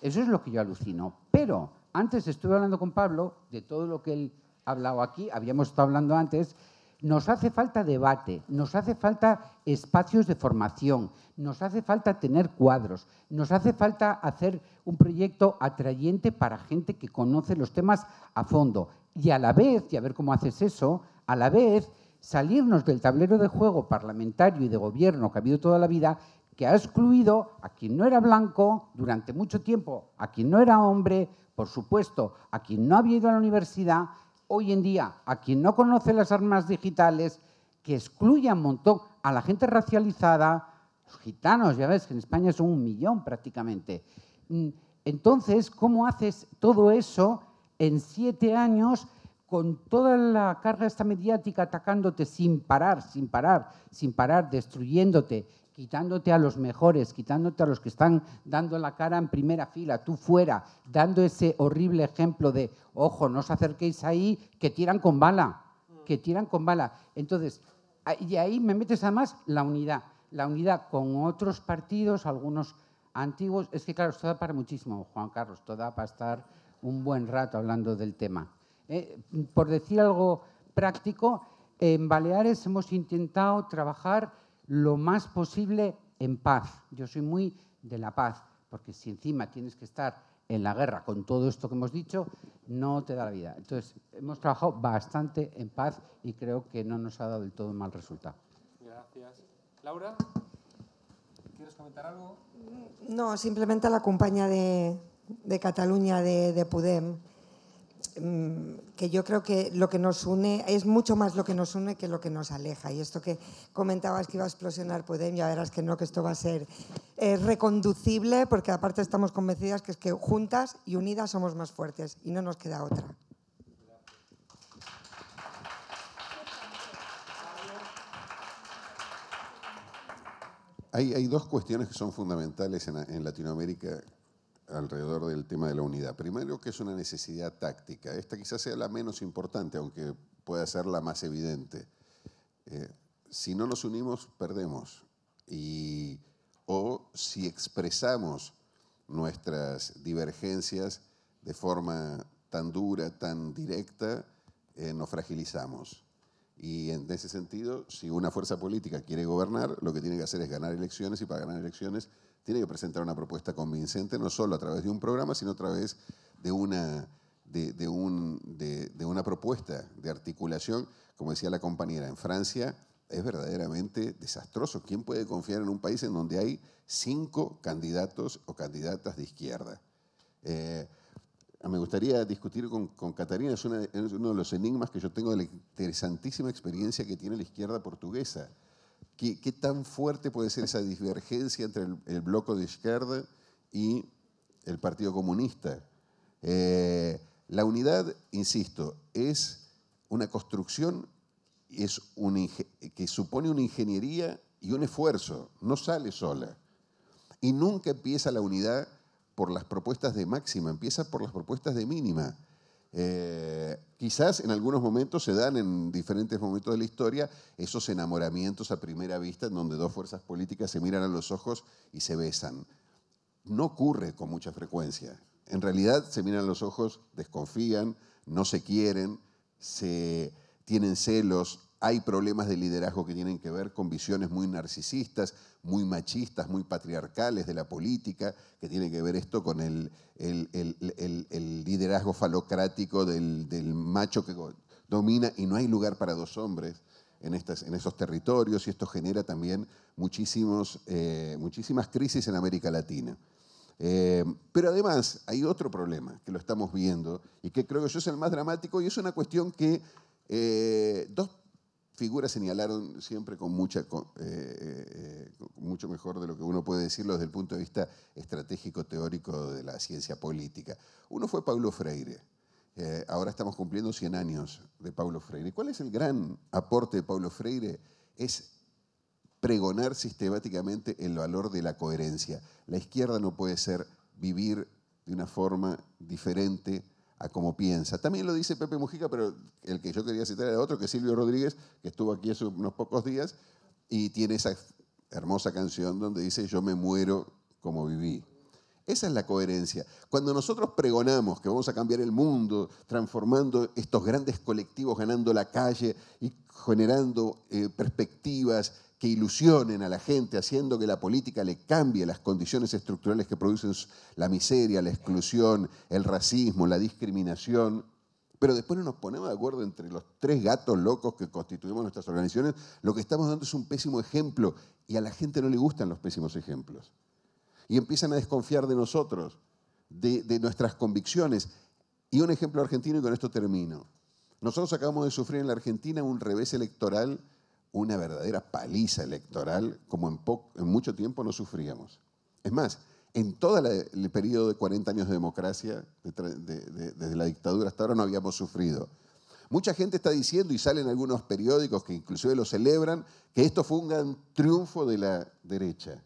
Eso es lo que yo alucino. Pero antes estuve hablando con Pablo de todo lo que él ha hablado aquí, habíamos estado hablando antes, nos hace falta debate, nos hace falta espacios de formación, nos hace falta tener cuadros, nos hace falta hacer un proyecto atrayente para gente que conoce los temas a fondo. Y a la vez, y a ver cómo haces eso, a la vez salirnos del tablero de juego parlamentario y de gobierno que ha habido toda la vida, que ha excluido a quien no era blanco durante mucho tiempo, a quien no era hombre, por supuesto, a quien no había ido a la universidad hoy en día a quien no conoce las armas digitales, que excluya un montón a la gente racializada, los gitanos, ya ves que en España son un millón prácticamente. Mm, entonces, ¿cómo haces todo eso en siete años con toda la carga esta mediática atacándote sin parar, sin parar, sin parar, destruyéndote quitándote a los mejores, quitándote a los que están dando la cara en primera fila, tú fuera, dando ese horrible ejemplo de, ojo, no os acerquéis ahí, que tiran con bala, que tiran con bala. Entonces, y ahí me metes además la unidad, la unidad con otros partidos, algunos antiguos. Es que claro, esto da para muchísimo, Juan Carlos, esto da para estar un buen rato hablando del tema. Eh, por decir algo práctico, en Baleares hemos intentado trabajar lo más posible en paz. Yo soy muy de la paz, porque si encima tienes que estar en la guerra con todo esto que hemos dicho, no te da la vida. Entonces, hemos trabajado bastante en paz y creo que no nos ha dado del todo mal resultado. Gracias. Laura, ¿quieres comentar algo? No, simplemente la compañía de, Cataluña de, de, Mm, que yo creo que lo que nos une es mucho más lo que nos une que lo que nos aleja. Y esto que comentabas que iba a explosionar Podem, ya verás que no, que esto va a ser eh, reconducible, porque aparte estamos convencidas que es que juntas y unidas somos más fuertes y no nos queda otra. Hay, dos cuestiones que son fundamentales en, en Latinoamérica alrededor del tema de la unidad. Primero que es una necesidad táctica. Esta quizás sea la menos importante, aunque pueda ser la más evidente. Eh, si no nos unimos, perdemos. Y, o si expresamos nuestras divergencias de forma tan dura, tan directa, eh, nos fragilizamos. Y en ese sentido, si una fuerza política quiere gobernar, lo que tiene que hacer es ganar elecciones y para ganar elecciones tiene que presentar una propuesta convincente, no solo a través de un programa, sino a través de una, de, una propuesta de articulación. Como decía la compañera, en Francia es verdaderamente desastroso. ¿Quién puede confiar en un país en donde hay cinco candidatos o candidatas de izquierda? Eh, me gustaría discutir con, Catarina, es, uno de los enigmas que yo tengo de la interesantísima experiencia que tiene la izquierda portuguesa. ¿Qué, tan fuerte puede ser esa divergencia entre el, el bloque de izquierda y el Partido Comunista? Eh, la unidad, insisto, es una construcción es que supone una ingeniería y un esfuerzo, no sale sola. Y nunca empieza la unidad por las propuestas de máxima, empieza por las propuestas de mínima. Eh, quizás en algunos momentos se dan, en diferentes momentos de la historia, esos enamoramientos a primera vista en donde dos fuerzas políticas se miran a los ojos y se besan. No ocurre con mucha frecuencia. En realidad se miran a los ojos, desconfían, no se quieren, se tienen celos, hay problemas de liderazgo que tienen que ver con visiones muy narcisistas, muy machistas, muy patriarcales de la política, que tiene que ver esto con el, liderazgo falocrático del, macho que domina y no hay lugar para dos hombres en, estas, esos territorios y esto genera también muchísimos, eh, muchísimas crisis en América Latina. Eh, pero además hay otro problema que lo estamos viendo y que creo que yo es el más dramático y es una cuestión que eh, dos, figuras señalaron siempre eh, eh, eh, con mucho mejor de lo que uno puede decirlo desde el punto de vista estratégico teórico de la ciencia política. Uno fue Paulo Freire. ahora estamos cumpliendo 100 años de Paulo Freire. ¿Cuál es el gran aporte de Paulo Freire? Es pregonar sistemáticamente el valor de la coherencia. La izquierda no puede ser vivir de una forma diferente a cómo piensa. También lo dice Pepe Mujica, pero el que yo quería citar era otro, que es Silvio Rodríguez, que estuvo aquí hace unos pocos días y tiene esa hermosa canción donde dice yo me muero como viví. Esa es la coherencia. Cuando nosotros pregonamos que vamos a cambiar el mundo, transformando estos grandes colectivos, ganando la calle y generando eh, perspectivas que ilusionen a la gente haciendo que la política le cambie las condiciones estructurales que producen la miseria, la exclusión, el racismo, la discriminación. Pero después no nos ponemos de acuerdo entre los tres gatos locos que constituimos nuestras organizaciones. Lo que estamos dando es un pésimo ejemplo y a la gente no le gustan los pésimos ejemplos. Y empiezan a desconfiar de nosotros, de, nuestras convicciones. Y un ejemplo argentino, y con esto termino. Nosotros acabamos de sufrir en la Argentina un revés electoral una verdadera paliza electoral como en, mucho tiempo no sufríamos. Es más, en todo el periodo de 40 años de democracia, desde la dictadura hasta ahora, no habíamos sufrido. Mucha gente está diciendo, y salen algunos periódicos que inclusive lo celebran, que esto fue un gran triunfo de la derecha.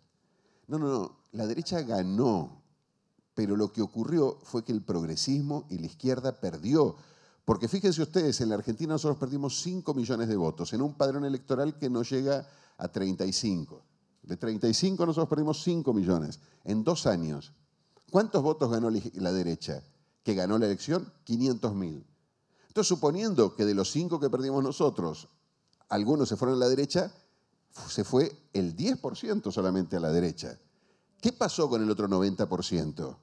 No, no, no, la derecha ganó, pero lo que ocurrió fue que el progresismo y la izquierda perdió, porque fíjense ustedes, en la Argentina nosotros perdimos 5 millones de votos en un padrón electoral que no llega a 35. De 35 nosotros perdimos 5 millones en dos años. ¿Cuántos votos ganó la derecha que ganó la elección? 500.000. mil. Entonces, suponiendo que de los 5 que perdimos nosotros, algunos se fueron a la derecha, se fue el 10% solamente a la derecha. ¿Qué pasó con el otro 90%?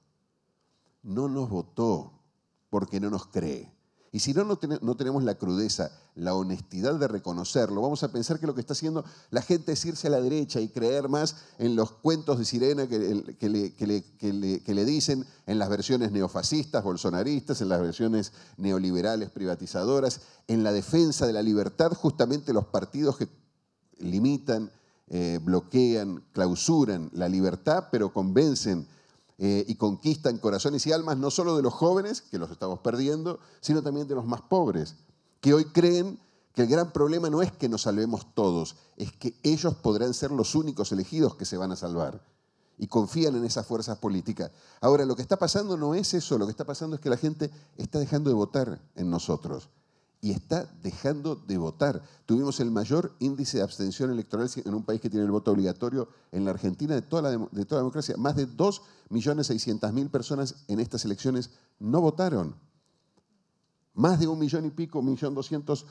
No nos votó porque no nos cree. Y si no, no, tenemos la crudeza, la honestidad de reconocerlo, vamos a pensar que lo que está haciendo la gente es irse a la derecha y creer más en los cuentos de sirena que, le, dicen en las versiones neofascistas, bolsonaristas, en las versiones neoliberales, privatizadoras, en la defensa de la libertad, justamente los partidos que limitan, eh, bloquean, clausuran la libertad, pero convencen eh, y conquistan corazones y almas no solo de los jóvenes, que los estamos perdiendo, sino también de los más pobres, que hoy creen que el gran problema no es que nos salvemos todos, es que ellos podrán ser los únicos elegidos que se van a salvar. Y confían en esas fuerzas políticas. Ahora, lo que está pasando no es eso, lo que está pasando es que la gente está dejando de votar en nosotros y está dejando de votar. Tuvimos el mayor índice de abstención electoral en un país que tiene el voto obligatorio en la Argentina de toda la, de toda la democracia. Más de 2.600.000 personas en estas elecciones no votaron. Más de un millón y pico, millón doscientos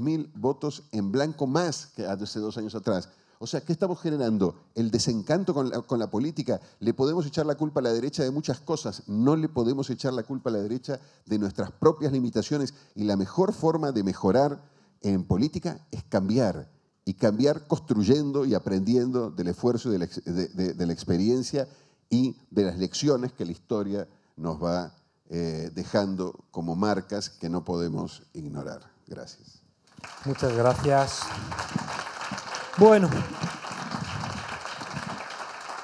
mil votos en blanco más que hace dos años atrás. O sea, ¿qué estamos generando? El desencanto con la, política. Le podemos echar la culpa a la derecha de muchas cosas, no le podemos echar la culpa a la derecha de nuestras propias limitaciones. Y la mejor forma de mejorar en política es cambiar. Y cambiar construyendo y aprendiendo del esfuerzo, de la, de, la experiencia y de las lecciones que la historia nos va eh, dejando como marcas que no podemos ignorar. Gracias. Muchas gracias. Bueno.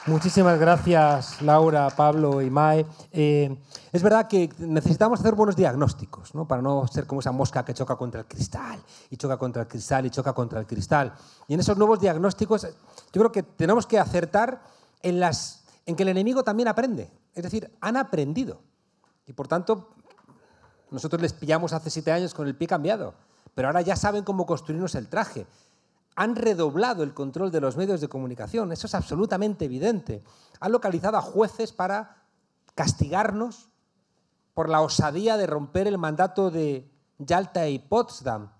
Muchísimas gracias, Laura, Pablo y Mae. Eh, es verdad que necesitamos hacer buenos diagnósticos, ¿no? Para no ser como esa mosca que choca contra el cristal, y choca contra el cristal, y choca contra el cristal. Y en esos nuevos diagnósticos, yo creo que tenemos que acertar en, las, en que el enemigo también aprende. Es decir, han aprendido. Y por tanto, nosotros les pillamos hace siete años con el pie cambiado, pero ahora ya saben cómo construirnos el traje han redoblado el control de los medios de comunicación, eso es absolutamente evidente. Han localizado a jueces para castigarnos por la osadía de romper el mandato de Yalta y Potsdam.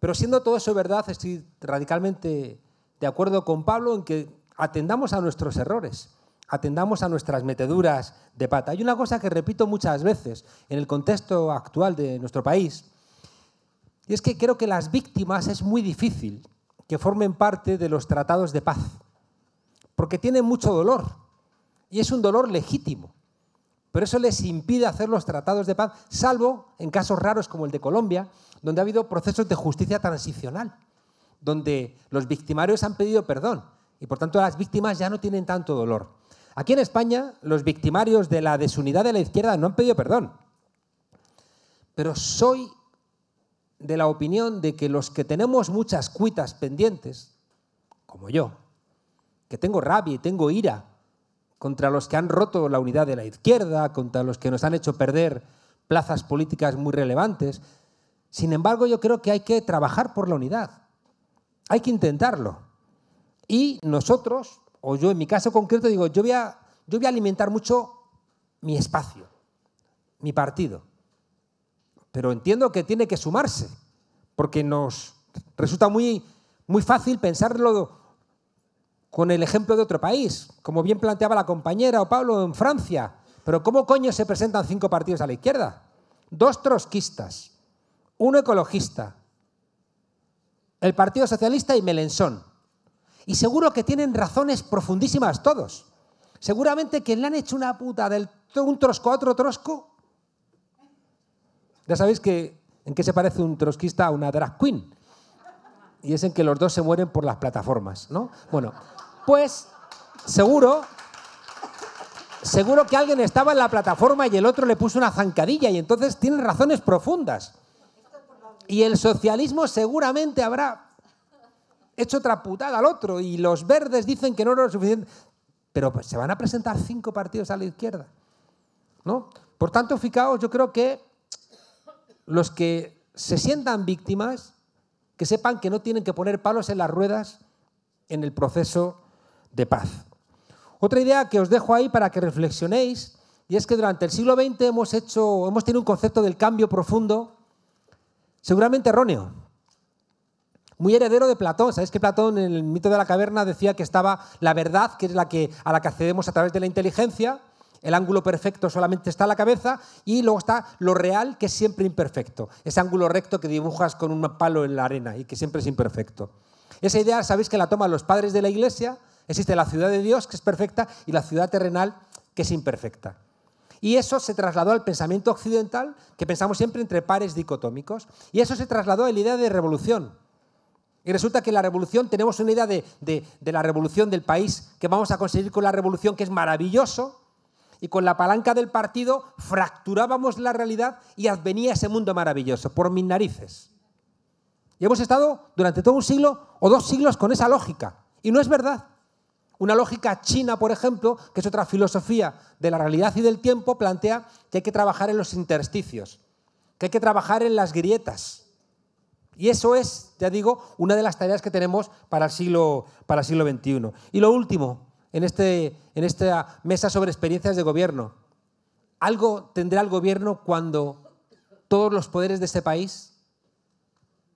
Pero siendo todo eso verdad, estoy radicalmente de acuerdo con Pablo en que atendamos a nuestros errores, atendamos a nuestras meteduras de pata. Hay una cosa que repito muchas veces en el contexto actual de nuestro país, y es que creo que las víctimas es muy difícil que formen parte de los tratados de paz, porque tienen mucho dolor, y es un dolor legítimo, pero eso les impide hacer los tratados de paz, salvo en casos raros como el de Colombia, donde ha habido procesos de justicia transicional, donde los victimarios han pedido perdón, y por tanto las víctimas ya no tienen tanto dolor. Aquí en España, los victimarios de la desunidad de la izquierda no han pedido perdón, pero soy de la opinión de que los que tenemos muchas cuitas pendientes, como yo, que tengo rabia y tengo ira contra los que han roto la unidad de la izquierda, contra los que nos han hecho perder plazas políticas muy relevantes, sin embargo yo creo que hay que trabajar por la unidad, hay que intentarlo. Y nosotros, o yo en mi caso concreto, digo, yo voy a, yo voy a alimentar mucho mi espacio, mi partido pero entiendo que tiene que sumarse, porque nos resulta muy, muy fácil pensarlo con el ejemplo de otro país, como bien planteaba la compañera o Pablo en Francia. Pero ¿cómo coño se presentan cinco partidos a la izquierda? Dos trotskistas, uno ecologista, el Partido Socialista y Melensón. Y seguro que tienen razones profundísimas todos. Seguramente que le han hecho una puta de un trosco a otro trosco ya sabéis que, en qué se parece un trotskista a una drag queen. Y es en que los dos se mueren por las plataformas, ¿no? Bueno, pues seguro, seguro que alguien estaba en la plataforma y el otro le puso una zancadilla y entonces tienen razones profundas. Y el socialismo seguramente habrá hecho otra putada al otro y los verdes dicen que no era lo suficiente. Pero pues, se van a presentar cinco partidos a la izquierda. ¿no? Por tanto, fijaos, yo creo que los que se sientan víctimas, que sepan que no tienen que poner palos en las ruedas en el proceso de paz. Otra idea que os dejo ahí para que reflexionéis, y es que durante el siglo XX hemos, hecho, hemos tenido un concepto del cambio profundo, seguramente erróneo, muy heredero de Platón. Sabéis que Platón en el mito de la caverna decía que estaba la verdad, que es la a la que accedemos a través de la inteligencia, el ángulo perfecto solamente está en la cabeza y luego está lo real que es siempre imperfecto, ese ángulo recto que dibujas con un palo en la arena y que siempre es imperfecto. Esa idea sabéis que la toman los padres de la iglesia, existe la ciudad de Dios que es perfecta y la ciudad terrenal que es imperfecta. Y eso se trasladó al pensamiento occidental, que pensamos siempre entre pares dicotómicos, y eso se trasladó a la idea de revolución. Y resulta que la revolución, tenemos una idea de la revolución del país que vamos a conseguir con la revolución, que es maravilloso, y con la palanca del partido fracturábamos la realidad y advenía ese mundo maravilloso, por mis narices. Y hemos estado durante todo un siglo o dos siglos con esa lógica. Y no es verdad. Una lógica china, por ejemplo, que es otra filosofía de la realidad y del tiempo, plantea que hay que trabajar en los intersticios, que hay que trabajar en las grietas. Y eso es, ya digo, una de las tareas que tenemos para el siglo, para el siglo XXI. Y lo último, en, este, en esta mesa sobre experiencias de gobierno. Algo tendrá el gobierno cuando todos los poderes de este país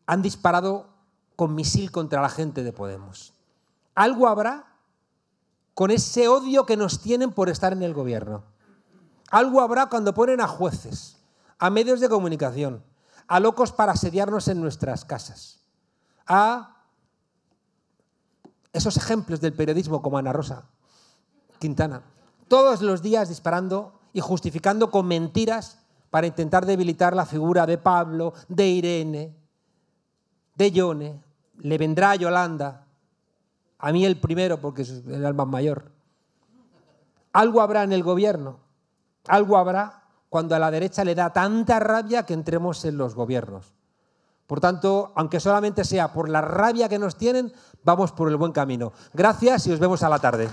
han disparado con misil contra la gente de Podemos. Algo habrá con ese odio que nos tienen por estar en el gobierno. Algo habrá cuando ponen a jueces, a medios de comunicación, a locos para asediarnos en nuestras casas, a esos ejemplos del periodismo como Ana Rosa Quintana, todos los días disparando y justificando con mentiras para intentar debilitar la figura de Pablo, de Irene, de Yone, le vendrá a Yolanda, a mí el primero porque es el alma mayor. Algo habrá en el gobierno, algo habrá cuando a la derecha le da tanta rabia que entremos en los gobiernos. Por tanto, aunque solamente sea por la rabia que nos tienen, vamos por el buen camino. Gracias y os vemos a la tarde.